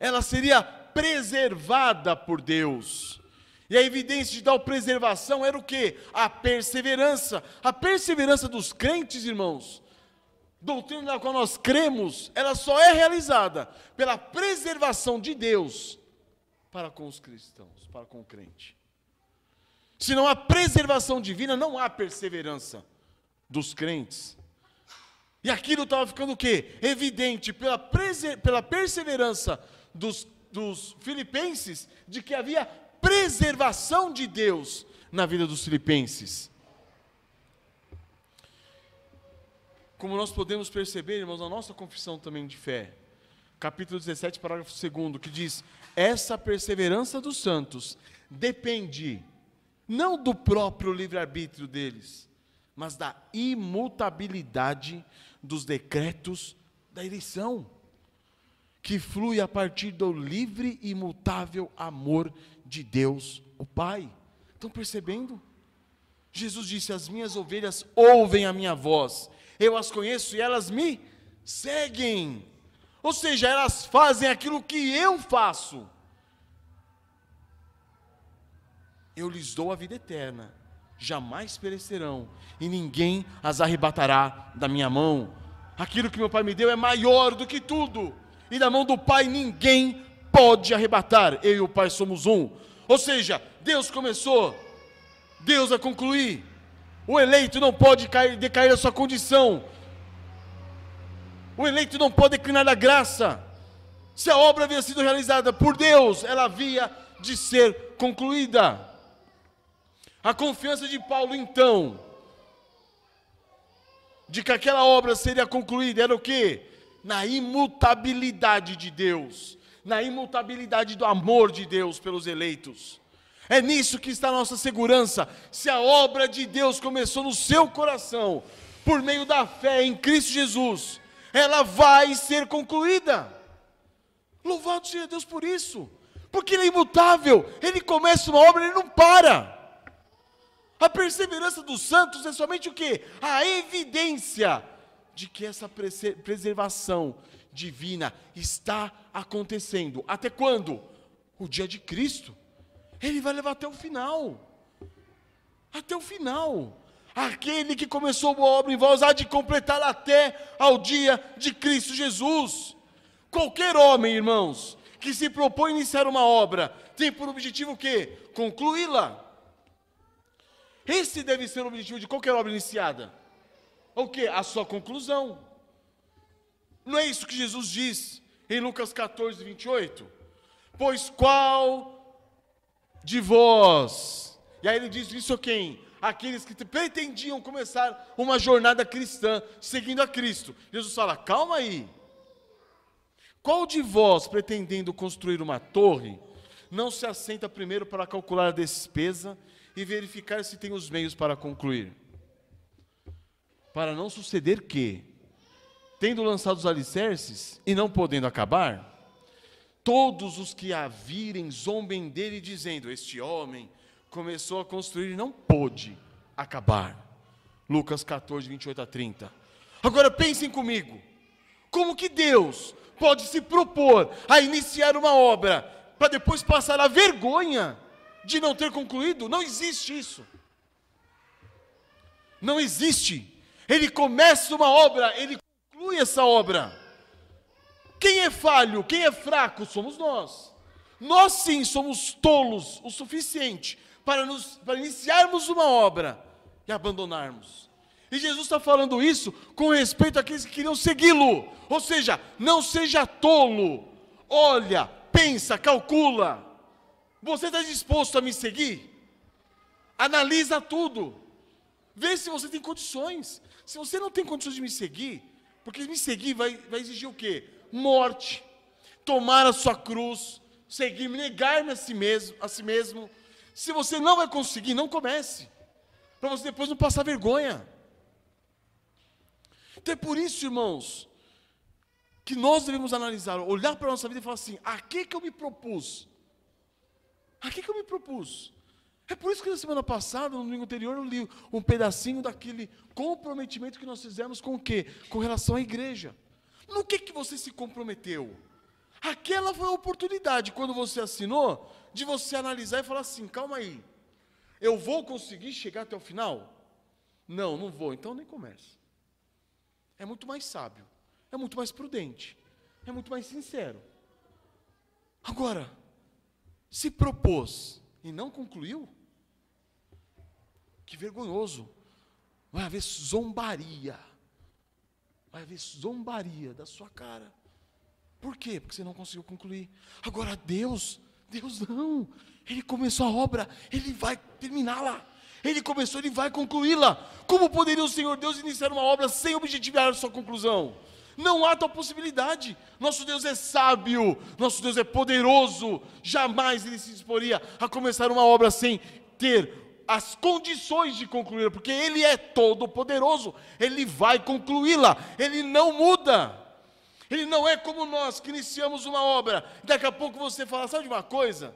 Ela seria preservada por Deus. E a evidência de tal preservação era o quê? A perseverança. A perseverança dos crentes, irmãos, doutrina na qual nós cremos, ela só é realizada pela preservação de Deus para com os cristãos, para com o crente. Se não há preservação divina, não há perseverança dos crentes. E aquilo estava ficando o quê? Evidente pela, pela perseverança dos, dos filipenses de que havia preservação de Deus na vida dos filipenses. Como nós podemos perceber, irmãos, na nossa confissão também de fé, capítulo 17, parágrafo 2, que diz: Essa perseverança dos santos depende não do próprio livre-arbítrio deles, mas da imutabilidade dos decretos da eleição, que flui a partir do livre e imutável amor de Deus, o Pai. Estão percebendo? Jesus disse: As minhas ovelhas ouvem a minha voz, eu as conheço e elas me seguem. Ou seja, elas fazem aquilo que eu faço. Eu lhes dou a vida eterna, jamais perecerão, e ninguém as arrebatará da minha mão. Aquilo que meu Pai me deu é maior do que tudo, e da mão do Pai ninguém pode arrebatar. Eu e o Pai somos um. Ou seja, Deus começou, Deus a concluir. O eleito não pode cair, decair da sua condição. O eleito não pode declinar da graça. Se a obra havia sido realizada por Deus, ela havia de ser concluída. A confiança de Paulo, então, de que aquela obra seria concluída, era o quê? Na imutabilidade de Deus, na imutabilidade do amor de Deus pelos eleitos. É nisso que está a nossa segurança. Se a obra de Deus começou no seu coração, por meio da fé em Cristo Jesus, ela vai ser concluída. Louvado seja Deus por isso, porque Ele é imutável, Ele começa uma obra, Ele não para. A perseverança dos santos é somente o que? A evidência de que essa preservação divina está acontecendo. Até quando? O dia de Cristo. Ele vai levar até o final. Até o final. Aquele que começou a obra em vós há de completar até ao dia de Cristo Jesus. Qualquer homem, irmãos, que se propõe a iniciar uma obra, tem por objetivo o quê? Concluí-la. Esse deve ser o objetivo de qualquer obra iniciada. É o quê? A sua conclusão. Não é isso que Jesus diz em Lucas 14, 28? Pois qual de vós. E aí ele diz isso a é quem? Aqueles que pretendiam começar uma jornada cristã seguindo a Cristo. Jesus fala: calma aí. Qual de vós, pretendendo construir uma torre, não se assenta primeiro para calcular a despesa e verificar se tem os meios para concluir? Para não suceder que, tendo lançado os alicerces e não podendo acabar, todos os que a virem zombem dele, dizendo: Este homem começou a construir e não pôde acabar. Lucas 14, 28 a 30. Agora pensem comigo: como que Deus pode se propor a iniciar uma obra para depois passar a vergonha de não ter concluído? Não existe isso. Não existe. Ele começa uma obra, ele conclui essa obra. Quem é falho, quem é fraco somos nós. Nós sim somos tolos o suficiente para, nos, para iniciarmos uma obra e abandonarmos. E Jesus está falando isso com respeito àqueles que queriam segui-lo. Ou seja, não seja tolo. Olha, pensa, calcula. Você está disposto a me seguir? Analisa tudo. Vê se você tem condições. Se você não tem condições de me seguir, porque me seguir vai, vai exigir o quê? morte, tomar a sua cruz, seguir negar-me a si mesmo, a si mesmo. Se você não vai conseguir, não comece. Para você depois não passar vergonha. Então é por isso, irmãos, que nós devemos analisar, olhar para a nossa vida e falar assim: a que eu me propus. A que eu me propus. É por isso que na semana passada, no domingo anterior, eu li um pedacinho daquele comprometimento que nós fizemos com o quê? Com relação à igreja. No que, que você se comprometeu? Aquela foi a oportunidade, quando você assinou, de você analisar e falar assim: calma aí, eu vou conseguir chegar até o final? Não, não vou, então nem comece. É muito mais sábio, é muito mais prudente, é muito mais sincero. Agora, se propôs e não concluiu, que vergonhoso, vai haver zombaria vai haver zombaria da sua cara. Por quê? Porque você não conseguiu concluir. Agora, Deus, Deus não. Ele começou a obra, ele vai terminá-la. Ele começou, ele vai concluí-la. Como poderia o Senhor Deus iniciar uma obra sem objetivar a sua conclusão? Não há tal possibilidade. Nosso Deus é sábio, nosso Deus é poderoso. Jamais ele se disporia a começar uma obra sem ter as condições de concluí-la, porque Ele é todo-poderoso, Ele vai concluí-la, Ele não muda. Ele não é como nós que iniciamos uma obra, daqui a pouco você fala, sabe de uma coisa?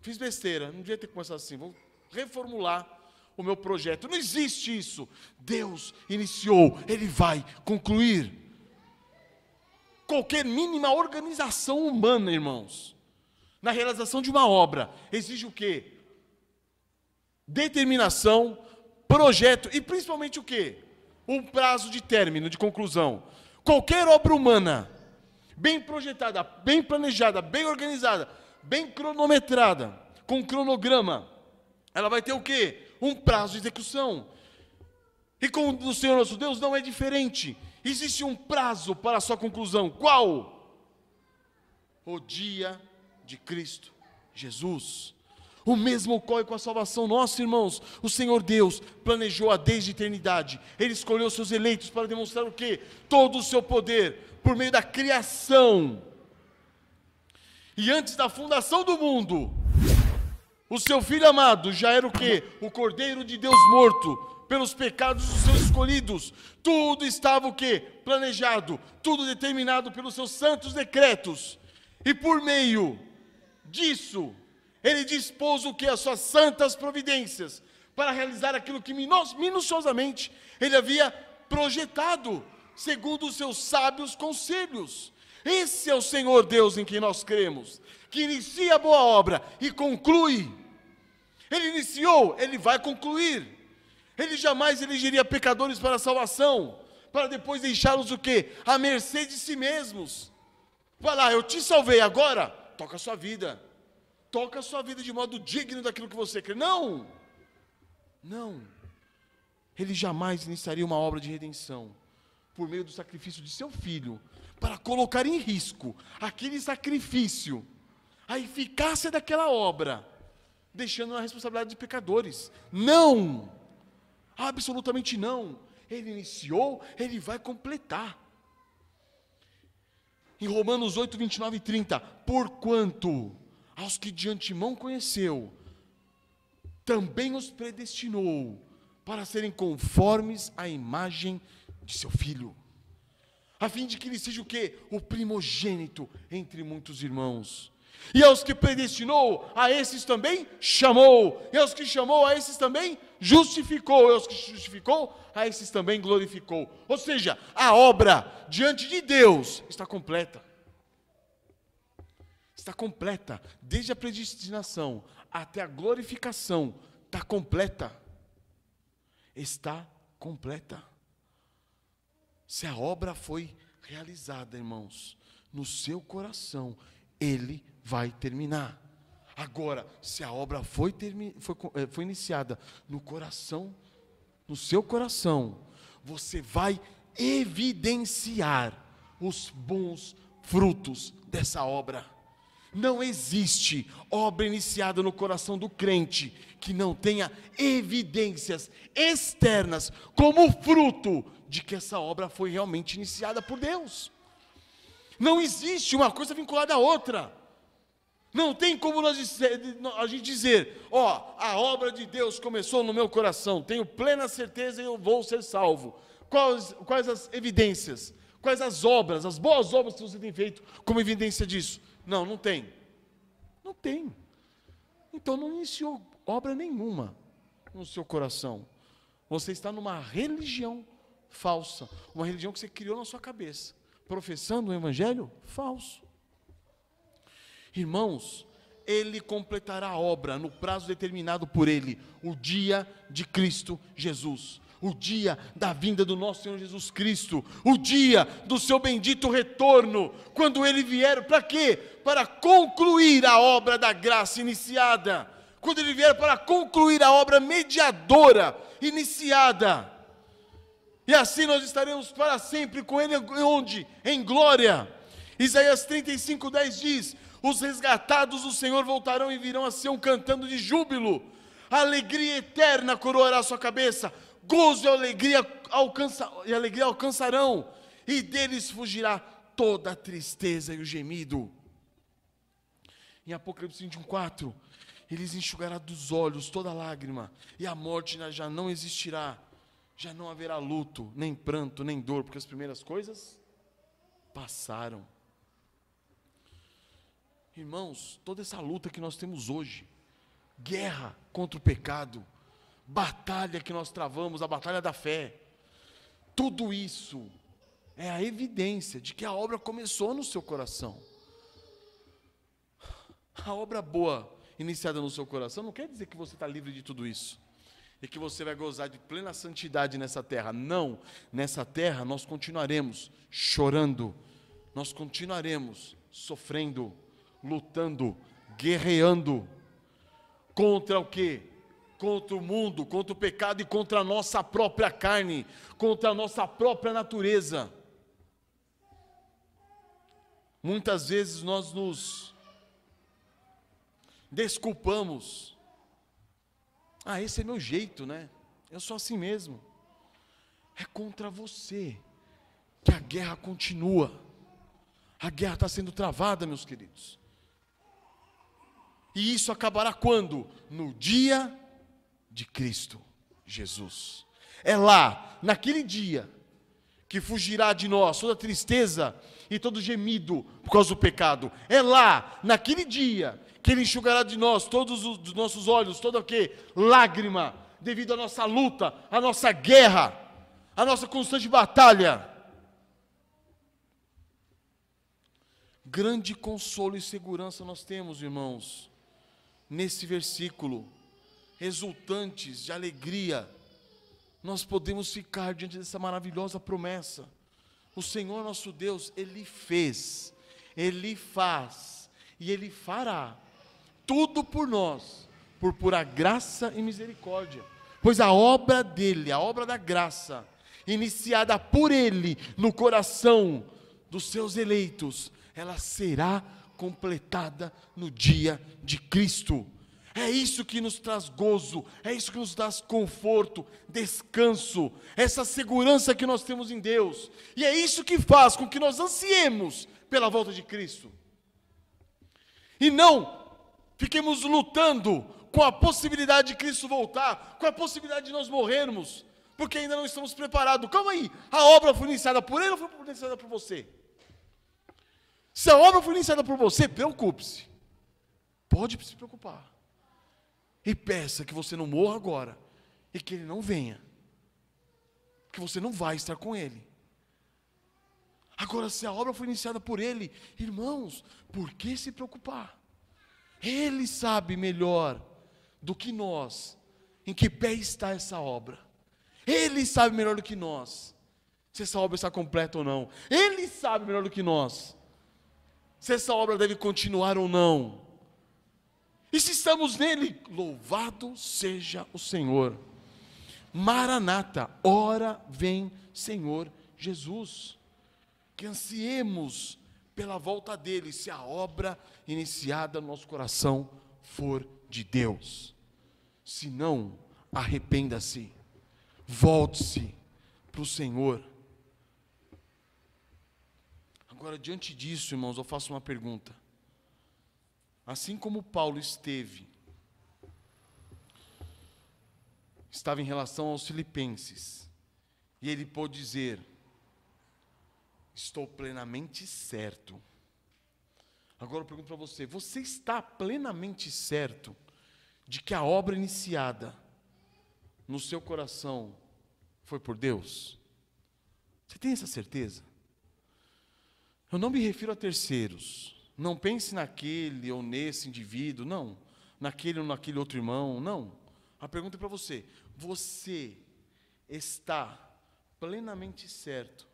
Fiz besteira, não devia ter começado assim, vou reformular o meu projeto. Não existe isso. Deus iniciou, Ele vai concluir. Qualquer mínima organização humana, irmãos, na realização de uma obra, exige o quê? Determinação, projeto e principalmente o quê? Um prazo de término, de conclusão. Qualquer obra humana, bem projetada, bem planejada, bem organizada, bem cronometrada, com cronograma, ela vai ter o quê? Um prazo de execução. E com o Senhor nosso Deus não é diferente. Existe um prazo para a sua conclusão. Qual? O dia de Cristo Jesus. O mesmo ocorre com a salvação nossa, irmãos. O Senhor Deus planejou-a desde a eternidade. Ele escolheu seus eleitos para demonstrar o quê? Todo o seu poder por meio da criação. E antes da fundação do mundo, o seu filho amado já era o quê? O Cordeiro de Deus morto pelos pecados dos seus escolhidos. Tudo estava o quê? Planejado, tudo determinado pelos seus santos decretos. E por meio disso, ele dispôs o que? As suas santas providências para realizar aquilo que minuciosamente ele havia projetado, segundo os seus sábios conselhos. Esse é o Senhor Deus em quem nós cremos, que inicia a boa obra e conclui. Ele iniciou, ele vai concluir. Ele jamais elegeria pecadores para a salvação, para depois deixá-los o quê? À mercê de si mesmos. Vai lá, eu te salvei agora toca a sua vida. Toca a sua vida de modo digno daquilo que você crê. Não! Não. Ele jamais iniciaria uma obra de redenção por meio do sacrifício de seu filho, para colocar em risco aquele sacrifício, a eficácia daquela obra, deixando na responsabilidade de pecadores. Não! Absolutamente não. Ele iniciou, ele vai completar em Romanos 8, 29 e 30. Porquanto aos que de antemão conheceu, também os predestinou para serem conformes à imagem de seu filho, a fim de que ele seja o quê? O primogênito entre muitos irmãos. E aos que predestinou, a esses também chamou. E aos que chamou, a esses também justificou. E aos que justificou, a esses também glorificou. Ou seja, a obra diante de Deus está completa. Está completa. Desde a predestinação até a glorificação, está completa. Está completa. Se a obra foi realizada, irmãos, no seu coração ele vai terminar. Agora, se a obra foi, termi, foi, eh, foi iniciada no coração, no seu coração, você vai evidenciar os bons frutos dessa obra. Não existe obra iniciada no coração do crente que não tenha evidências externas como fruto de que essa obra foi realmente iniciada por Deus. Não existe uma coisa vinculada à outra. Não tem como nós dizer, a gente dizer, ó, a obra de Deus começou no meu coração, tenho plena certeza e eu vou ser salvo. Quais, quais as evidências? Quais as obras, as boas obras que você tem feito como evidência disso? Não, não tem. Não tem. Então não iniciou obra nenhuma no seu coração. Você está numa religião falsa, uma religião que você criou na sua cabeça professando o evangelho falso. Irmãos, ele completará a obra no prazo determinado por ele, o dia de Cristo Jesus, o dia da vinda do nosso Senhor Jesus Cristo, o dia do seu bendito retorno, quando ele vier, para quê? Para concluir a obra da graça iniciada, quando ele vier para concluir a obra mediadora iniciada e assim nós estaremos para sempre com Ele onde? Em glória. Isaías 35, 10 diz: Os resgatados do Senhor voltarão e virão a ser um cantando de júbilo. A alegria eterna coroará sua cabeça. Gozo e alegria, alcança, e alegria alcançarão. E deles fugirá toda a tristeza e o gemido. Em Apocalipse 21, 4, eles enxugará dos olhos toda lágrima, e a morte já não existirá já não haverá luto, nem pranto, nem dor, porque as primeiras coisas passaram. Irmãos, toda essa luta que nós temos hoje, guerra contra o pecado, batalha que nós travamos, a batalha da fé, tudo isso é a evidência de que a obra começou no seu coração. A obra boa iniciada no seu coração não quer dizer que você está livre de tudo isso e que você vai gozar de plena santidade nessa terra. Não, nessa terra nós continuaremos chorando, nós continuaremos sofrendo, lutando, guerreando contra o que? Contra o mundo, contra o pecado e contra a nossa própria carne, contra a nossa própria natureza. Muitas vezes nós nos desculpamos ah, esse é meu jeito, né? Eu sou assim mesmo. É contra você que a guerra continua. A guerra está sendo travada, meus queridos. E isso acabará quando? No dia de Cristo Jesus. É lá, naquele dia, que fugirá de nós toda tristeza e todo gemido por causa do pecado. É lá, naquele dia, que Ele enxugará de nós todos os dos nossos olhos, toda o que? Lágrima, devido à nossa luta, à nossa guerra, à nossa constante batalha. Grande consolo e segurança nós temos, irmãos, nesse versículo, resultantes de alegria, nós podemos ficar diante dessa maravilhosa promessa. O Senhor nosso Deus, Ele fez, Ele faz e Ele fará tudo por nós, por pura graça e misericórdia. Pois a obra dele, a obra da graça, iniciada por ele no coração dos seus eleitos, ela será completada no dia de Cristo. É isso que nos traz gozo, é isso que nos traz conforto, descanso, essa segurança que nós temos em Deus. E é isso que faz com que nós ansiemos pela volta de Cristo. E não fiquemos lutando com a possibilidade de Cristo voltar, com a possibilidade de nós morrermos, porque ainda não estamos preparados. Calma aí, a obra foi iniciada por ele ou foi iniciada por você? Se a obra foi iniciada por você, preocupe-se. Pode se preocupar. E peça que você não morra agora e que ele não venha. Que você não vai estar com ele. Agora, se a obra foi iniciada por ele, irmãos, por que se preocupar? Ele sabe melhor do que nós em que pé está essa obra. Ele sabe melhor do que nós se essa obra está completa ou não. Ele sabe melhor do que nós se essa obra deve continuar ou não. E se estamos nele, louvado seja o Senhor. Maranata, ora vem Senhor Jesus. Que ansiemos pela volta dele, se a obra iniciada no nosso coração for de Deus. Se não, arrependa-se, volte-se para o Senhor. Agora, diante disso, irmãos, eu faço uma pergunta. Assim como Paulo esteve, estava em relação aos filipenses, e ele pôde dizer, Estou plenamente certo. Agora eu pergunto para você: você está plenamente certo de que a obra iniciada no seu coração foi por Deus? Você tem essa certeza? Eu não me refiro a terceiros. Não pense naquele ou nesse indivíduo, não. Naquele ou naquele outro irmão, não. A pergunta é para você: você está plenamente certo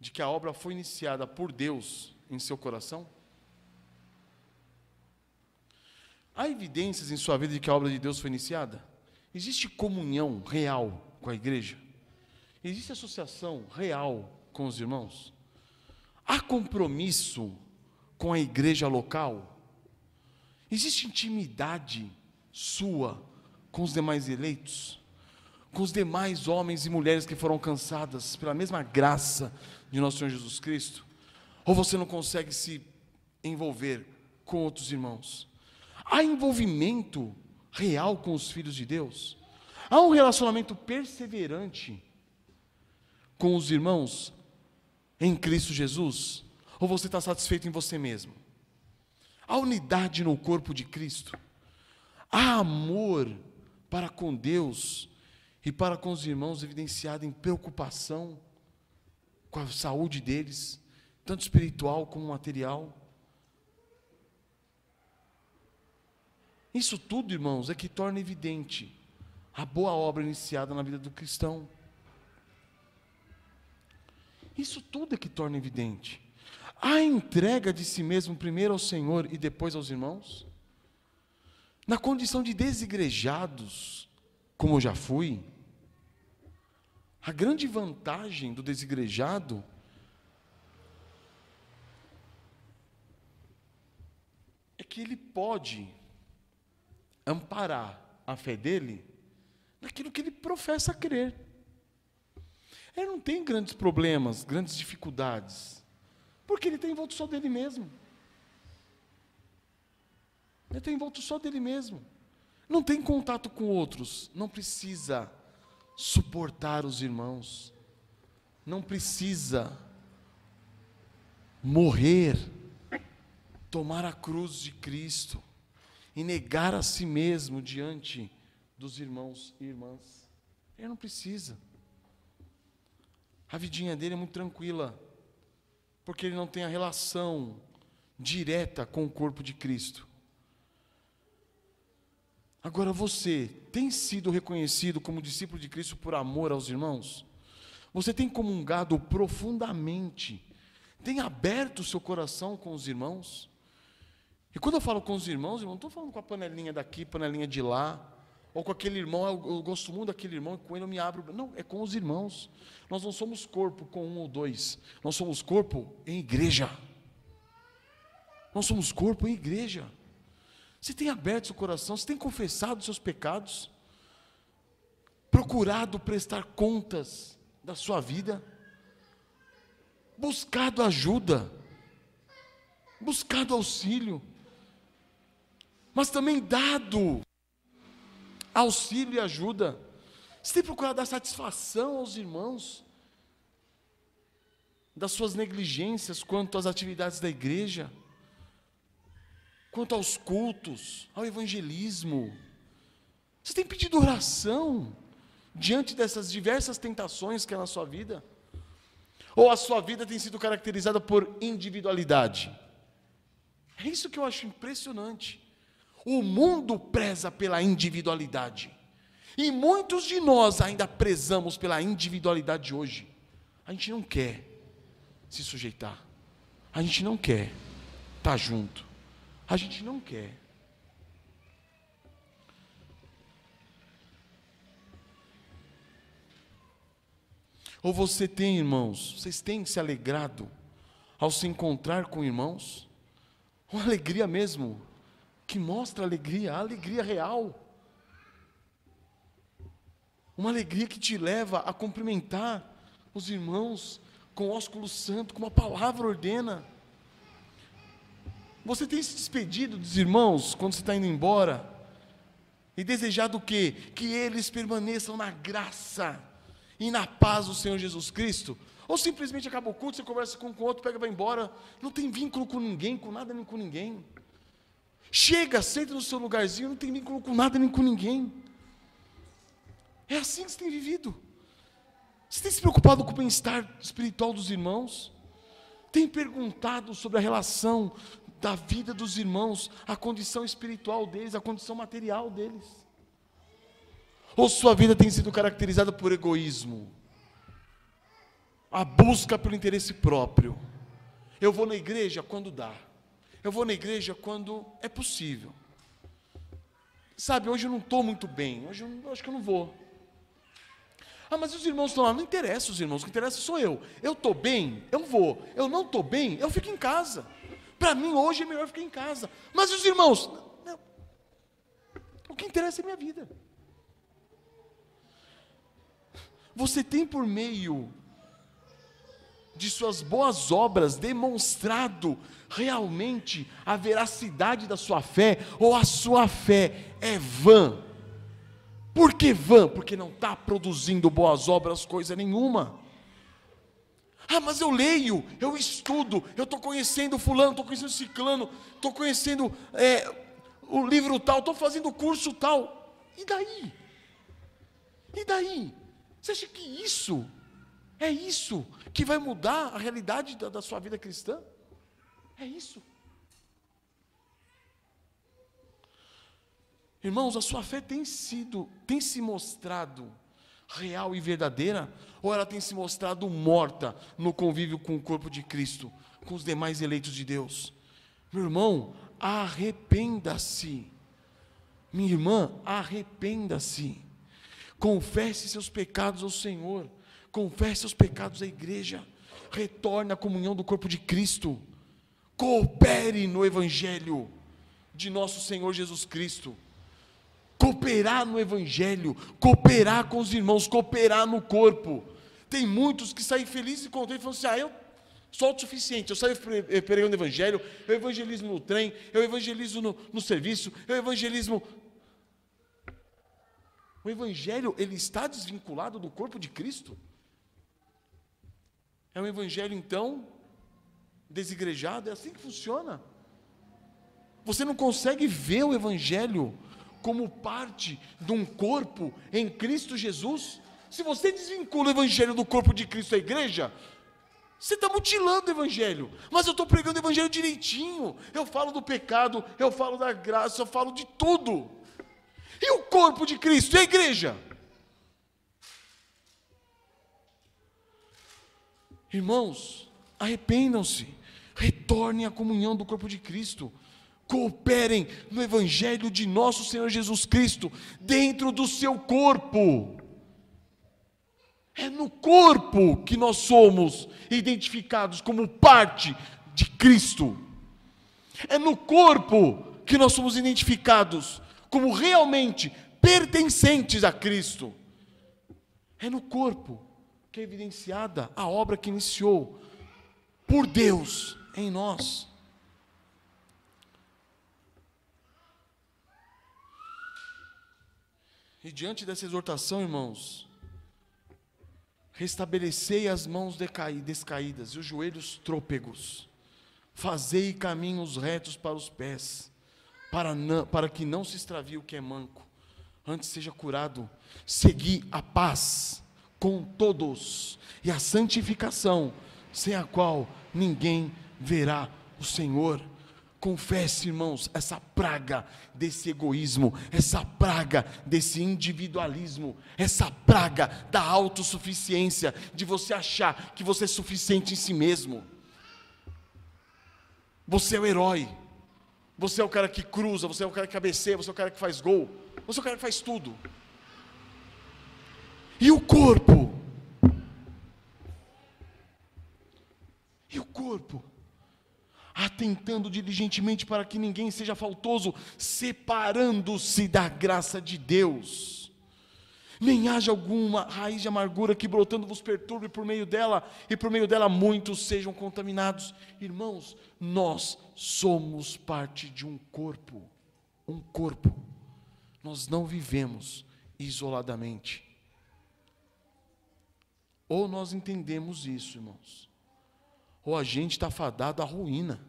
de que a obra foi iniciada por Deus em seu coração? Há evidências em sua vida de que a obra de Deus foi iniciada? Existe comunhão real com a igreja? Existe associação real com os irmãos? Há compromisso com a igreja local? Existe intimidade sua com os demais eleitos? com os demais homens e mulheres que foram alcançadas pela mesma graça de nosso Senhor Jesus Cristo? Ou você não consegue se envolver com outros irmãos? Há envolvimento real com os filhos de Deus? Há um relacionamento perseverante com os irmãos em Cristo Jesus? Ou você está satisfeito em você mesmo? Há unidade no corpo de Cristo? Há amor para com Deus e para com os irmãos evidenciada em preocupação com a saúde deles, tanto espiritual como material. Isso tudo, irmãos, é que torna evidente a boa obra iniciada na vida do cristão. Isso tudo é que torna evidente. A entrega de si mesmo primeiro ao Senhor e depois aos irmãos. Na condição de desigrejados, como já fui. A grande vantagem do desigrejado é que ele pode amparar a fé dele naquilo que ele professa crer. Ele não tem grandes problemas, grandes dificuldades, porque ele tem voto só dele mesmo. Ele tem voto só dele mesmo não tem contato com outros, não precisa suportar os irmãos, não precisa morrer, tomar a cruz de Cristo e negar a si mesmo diante dos irmãos e irmãs. Ele não precisa. A vidinha dele é muito tranquila, porque ele não tem a relação direta com o corpo de Cristo. Agora você tem sido reconhecido como discípulo de Cristo por amor aos irmãos? Você tem comungado profundamente? Tem aberto o seu coração com os irmãos? E quando eu falo com os irmãos, irmão, não estou falando com a panelinha daqui, panelinha de lá, ou com aquele irmão, eu, eu gosto muito daquele irmão e com ele eu me abro. Não, é com os irmãos. Nós não somos corpo com um ou dois, nós somos corpo em igreja. Nós somos corpo em igreja. Você tem aberto seu coração, você tem confessado seus pecados, procurado prestar contas da sua vida, buscado ajuda, buscado auxílio, mas também dado auxílio e ajuda. Você tem procurado dar satisfação aos irmãos das suas negligências quanto às atividades da igreja quanto aos cultos, ao evangelismo. Você tem pedido oração diante dessas diversas tentações que há na sua vida? Ou a sua vida tem sido caracterizada por individualidade? É isso que eu acho impressionante. O mundo preza pela individualidade. E muitos de nós ainda prezamos pela individualidade hoje. A gente não quer se sujeitar. A gente não quer estar tá junto. A gente não quer. Ou você tem irmãos, vocês têm se alegrado ao se encontrar com irmãos? Uma alegria mesmo, que mostra alegria, a alegria real. Uma alegria que te leva a cumprimentar os irmãos com ósculo santo, como a palavra ordena. Você tem se despedido dos irmãos quando você está indo embora? E desejado o quê? Que eles permaneçam na graça e na paz do Senhor Jesus Cristo. Ou simplesmente acaba o culto, você conversa com o outro, pega e vai embora. Não tem vínculo com ninguém, com nada nem com ninguém. Chega, senta no seu lugarzinho, não tem vínculo com nada nem com ninguém. É assim que você tem vivido. Você tem se preocupado com o bem-estar espiritual dos irmãos? Tem perguntado sobre a relação da vida dos irmãos, a condição espiritual deles, a condição material deles. Ou sua vida tem sido caracterizada por egoísmo, a busca pelo interesse próprio. Eu vou na igreja quando dá, eu vou na igreja quando é possível. Sabe, hoje eu não estou muito bem, hoje eu, acho que eu não vou. Ah, mas os irmãos estão lá, não interessa os irmãos, o que interessa sou eu. Eu estou bem, eu vou. Eu não estou bem, eu fico em casa. Para mim, hoje é melhor ficar em casa. Mas os irmãos, não. o que interessa é minha vida. Você tem por meio de suas boas obras demonstrado realmente a veracidade da sua fé ou a sua fé é vã. Por que vã? Porque não está produzindo boas obras, coisa nenhuma. Ah, mas eu leio, eu estudo, eu estou conhecendo fulano, estou conhecendo ciclano, estou conhecendo é, o livro tal, estou fazendo o curso tal. E daí? E daí? Você acha que isso é isso que vai mudar a realidade da, da sua vida cristã? É isso. Irmãos, a sua fé tem sido, tem se mostrado real e verdadeira? Ou ela tem se mostrado morta no convívio com o corpo de Cristo, com os demais eleitos de Deus? Meu irmão, arrependa-se. Minha irmã, arrependa-se. Confesse seus pecados ao Senhor. Confesse seus pecados à igreja. Retorne à comunhão do corpo de Cristo. Coopere no Evangelho de nosso Senhor Jesus Cristo cooperar no evangelho, cooperar com os irmãos, cooperar no corpo. Tem muitos que saem felizes e contentes, falando assim: ah, eu sou autossuficiente, eu saio eh, pregando o evangelho, eu evangelizo no trem, eu evangelizo no, no serviço, eu evangelismo. O evangelho, ele está desvinculado do corpo de Cristo? É um evangelho, então, desigrejado? É assim que funciona? Você não consegue ver o evangelho como parte de um corpo em Cristo Jesus. Se você desvincula o evangelho do corpo de Cristo, a igreja, você está mutilando o evangelho. Mas eu estou pregando o evangelho direitinho. Eu falo do pecado, eu falo da graça, eu falo de tudo. E o corpo de Cristo, e a igreja? Irmãos, arrependam-se, retornem à comunhão do corpo de Cristo cooperem no Evangelho de nosso Senhor Jesus Cristo, dentro do seu corpo. É no corpo que nós somos identificados como parte de Cristo. É no corpo que nós somos identificados como realmente pertencentes a Cristo. É no corpo que é evidenciada a obra que iniciou por Deus em nós. E diante dessa exortação, irmãos, restabelecei as mãos descaídas e os joelhos trôpegos, fazei caminhos retos para os pés, para, não, para que não se extravie o que é manco, antes seja curado, segui a paz com todos e a santificação, sem a qual ninguém verá o Senhor. Confesse, irmãos, essa praga desse egoísmo, essa praga desse individualismo, essa praga da autossuficiência, de você achar que você é suficiente em si mesmo. Você é o herói, você é o cara que cruza, você é o cara que cabeceia, você é o cara que faz gol, você é o cara que faz tudo. E o corpo? E o corpo? atentando diligentemente para que ninguém seja faltoso, separando-se da graça de Deus. Nem haja alguma raiz de amargura que brotando vos perturbe por meio dela, e por meio dela muitos sejam contaminados. Irmãos, nós somos parte de um corpo, um corpo. Nós não vivemos isoladamente. Ou nós entendemos isso, irmãos, ou a gente está fadado à ruína.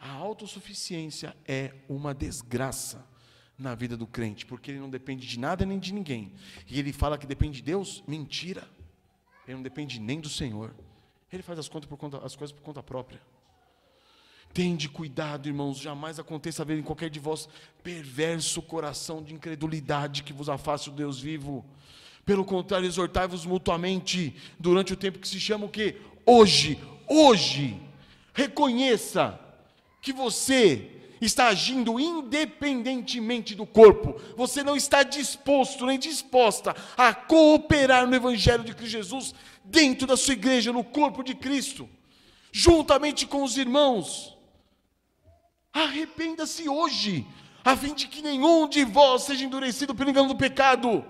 A autossuficiência é uma desgraça na vida do crente, porque ele não depende de nada nem de ninguém. E ele fala que depende de Deus, mentira. Ele não depende nem do Senhor. Ele faz as, contas por conta, as coisas por conta própria. Tende cuidado, irmãos, jamais aconteça haver em qualquer de vós perverso coração de incredulidade que vos afaste o Deus vivo. Pelo contrário, exortai-vos mutuamente durante o tempo que se chama o quê? Hoje, hoje. Reconheça que você está agindo independentemente do corpo, você não está disposto nem disposta a cooperar no Evangelho de Cristo Jesus dentro da sua igreja, no corpo de Cristo, juntamente com os irmãos. Arrependa-se hoje, a fim de que nenhum de vós seja endurecido pelo engano do pecado.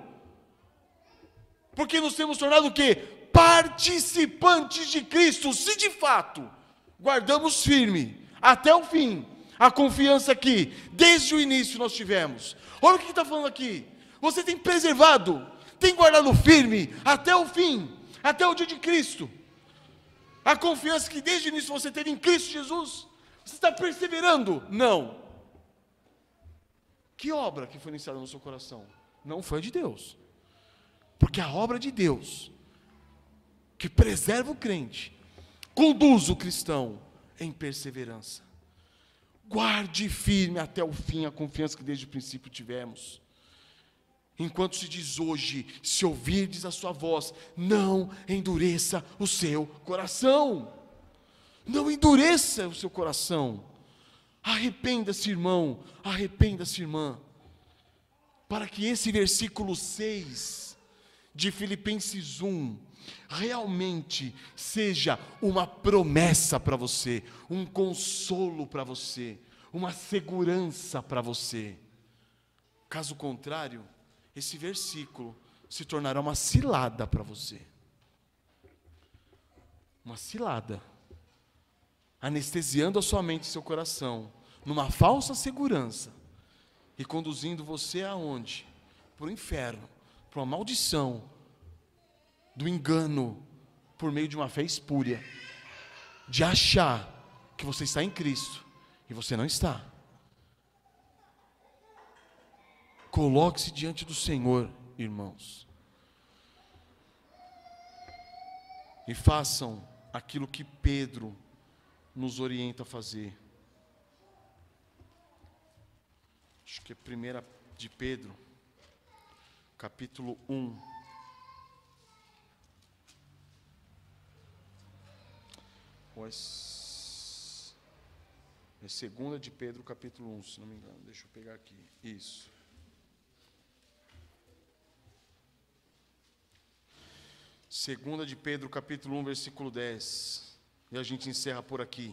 Porque nos temos tornado o quê? Participantes de Cristo, se de fato guardamos firme até o fim, a confiança que desde o início nós tivemos. Olha o que está falando aqui. Você tem preservado, tem guardado firme até o fim, até o dia de Cristo. A confiança que desde o início você teve em Cristo Jesus. Você está perseverando? Não. Que obra que foi iniciada no seu coração? Não foi de Deus. Porque a obra de Deus, que preserva o crente, conduz o cristão em perseverança. Guarde firme até o fim a confiança que desde o princípio tivemos. Enquanto se diz hoje, se ouvirdes a sua voz, não endureça o seu coração. Não endureça o seu coração. Arrependa-se, irmão, arrependa-se, irmã. Para que esse versículo 6 de Filipenses 1 realmente seja uma promessa para você, um consolo para você, uma segurança para você. Caso contrário, esse versículo se tornará uma cilada para você. Uma cilada. Anestesiando a sua mente e seu coração, numa falsa segurança, e conduzindo você aonde? Para o inferno, para uma maldição, do engano por meio de uma fé espúria, de achar que você está em Cristo e você não está. Coloque-se diante do Senhor, irmãos, e façam aquilo que Pedro nos orienta a fazer. Acho que é primeira de Pedro, capítulo 1. É segunda de Pedro, capítulo 1, se não me engano. Deixa eu pegar aqui. Isso. Segunda de Pedro, capítulo 1, versículo 10. E a gente encerra por aqui.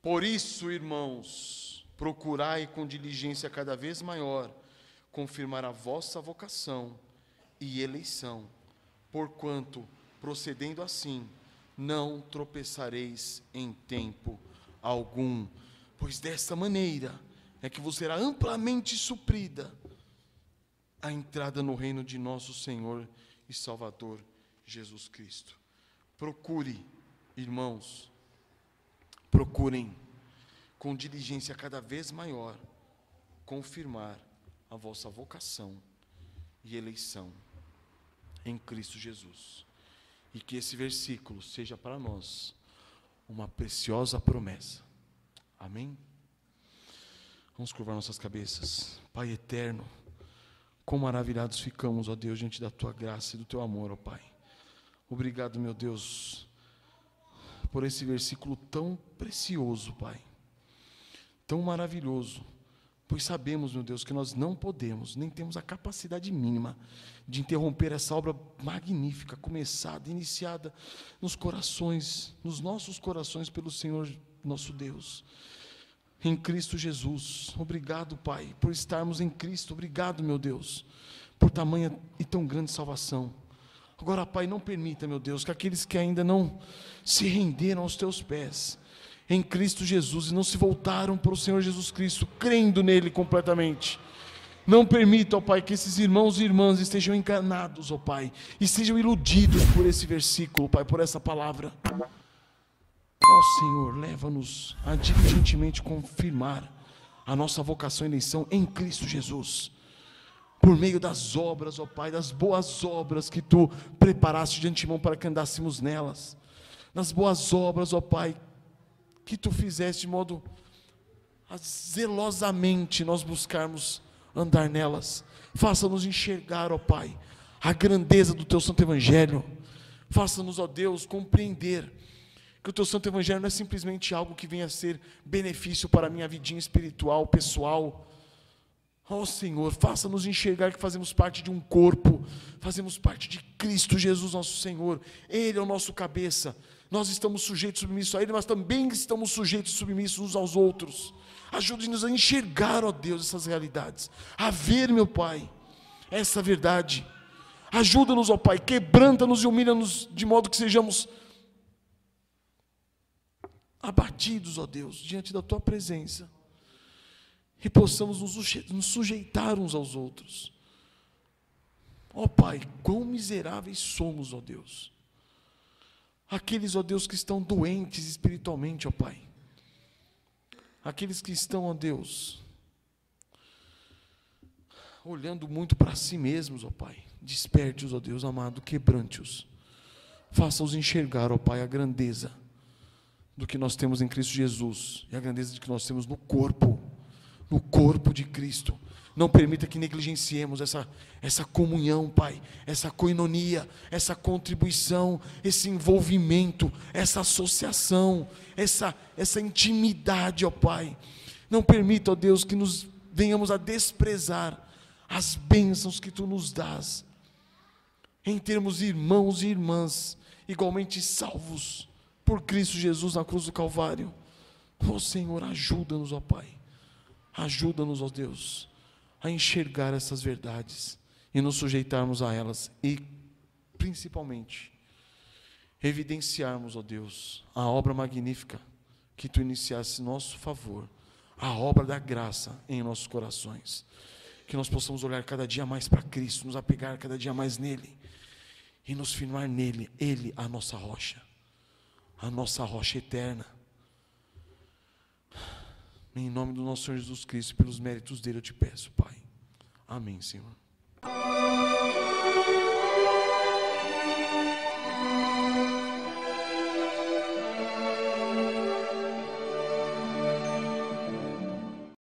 Por isso, irmãos, procurai com diligência cada vez maior confirmar a vossa vocação e eleição, porquanto, procedendo assim, não tropeçareis em tempo algum, pois desta maneira é que você será amplamente suprida a entrada no reino de nosso Senhor e Salvador Jesus Cristo. Procure, irmãos, procurem com diligência cada vez maior confirmar a vossa vocação e eleição em Cristo Jesus e que esse versículo seja para nós uma preciosa promessa. Amém? Vamos curvar nossas cabeças. Pai eterno, quão maravilhados ficamos, ó Deus, diante da tua graça e do teu amor, ó Pai. Obrigado, meu Deus, por esse versículo tão precioso, Pai. Tão maravilhoso Pois sabemos, meu Deus, que nós não podemos, nem temos a capacidade mínima de interromper essa obra magnífica, começada, iniciada nos corações, nos nossos corações pelo Senhor nosso Deus. Em Cristo Jesus. Obrigado, Pai, por estarmos em Cristo. Obrigado, meu Deus, por tamanha e tão grande salvação. Agora, Pai, não permita, meu Deus, que aqueles que ainda não se renderam aos teus pés, em Cristo Jesus e não se voltaram para o Senhor Jesus Cristo, crendo nele completamente. Não permita, ó Pai, que esses irmãos e irmãs estejam enganados, ó Pai, e sejam iludidos por esse versículo, Pai, por essa palavra. Ó Senhor, leva-nos a diligentemente confirmar a nossa vocação e eleição em Cristo Jesus por meio das obras, ó Pai, das boas obras que tu preparaste de antemão para que andássemos nelas, nas boas obras, ó Pai, que tu fizeste, de modo a zelosamente nós buscarmos andar nelas. Faça-nos enxergar, ó Pai, a grandeza do teu santo evangelho. Faça-nos, ó Deus, compreender que o teu santo evangelho não é simplesmente algo que venha a ser benefício para a minha vidinha espiritual, pessoal. Ó Senhor, faça-nos enxergar que fazemos parte de um corpo, fazemos parte de Cristo Jesus, nosso Senhor. Ele é o nosso cabeça. Nós estamos sujeitos submissos a Ele, mas também estamos sujeitos submissos uns aos outros. Ajude-nos a enxergar, ó Deus, essas realidades, a ver, meu Pai, essa verdade. Ajuda-nos, ó Pai, quebranta-nos e humilha-nos de modo que sejamos abatidos, ó Deus, diante da Tua presença e possamos nos sujeitar uns aos outros. Ó Pai, quão miseráveis somos, ó Deus. Aqueles, ó Deus, que estão doentes espiritualmente, ó Pai. Aqueles que estão, ó Deus, olhando muito para si mesmos, ó Pai. Desperte-os, ó Deus amado, quebrante-os. Faça-os enxergar, ó Pai, a grandeza do que nós temos em Cristo Jesus e a grandeza de que nós temos no corpo, no corpo de Cristo não permita que negligenciemos essa, essa comunhão, Pai, essa coinonia, essa contribuição, esse envolvimento, essa associação, essa, essa intimidade, ó Pai. Não permita, ó Deus, que nos venhamos a desprezar as bênçãos que Tu nos dás, em termos irmãos e irmãs igualmente salvos por Cristo Jesus na cruz do Calvário. Ó Senhor, ajuda-nos, ó Pai. Ajuda-nos, ó Deus a enxergar essas verdades e nos sujeitarmos a elas e, principalmente, evidenciarmos, ó Deus, a obra magnífica que tu iniciaste em nosso favor, a obra da graça em nossos corações. Que nós possamos olhar cada dia mais para Cristo, nos apegar cada dia mais nele e nos firmar nele, ele a nossa rocha, a nossa rocha eterna em nome do nosso Senhor Jesus Cristo, pelos méritos dele, eu te peço, Pai. Amém, Senhor.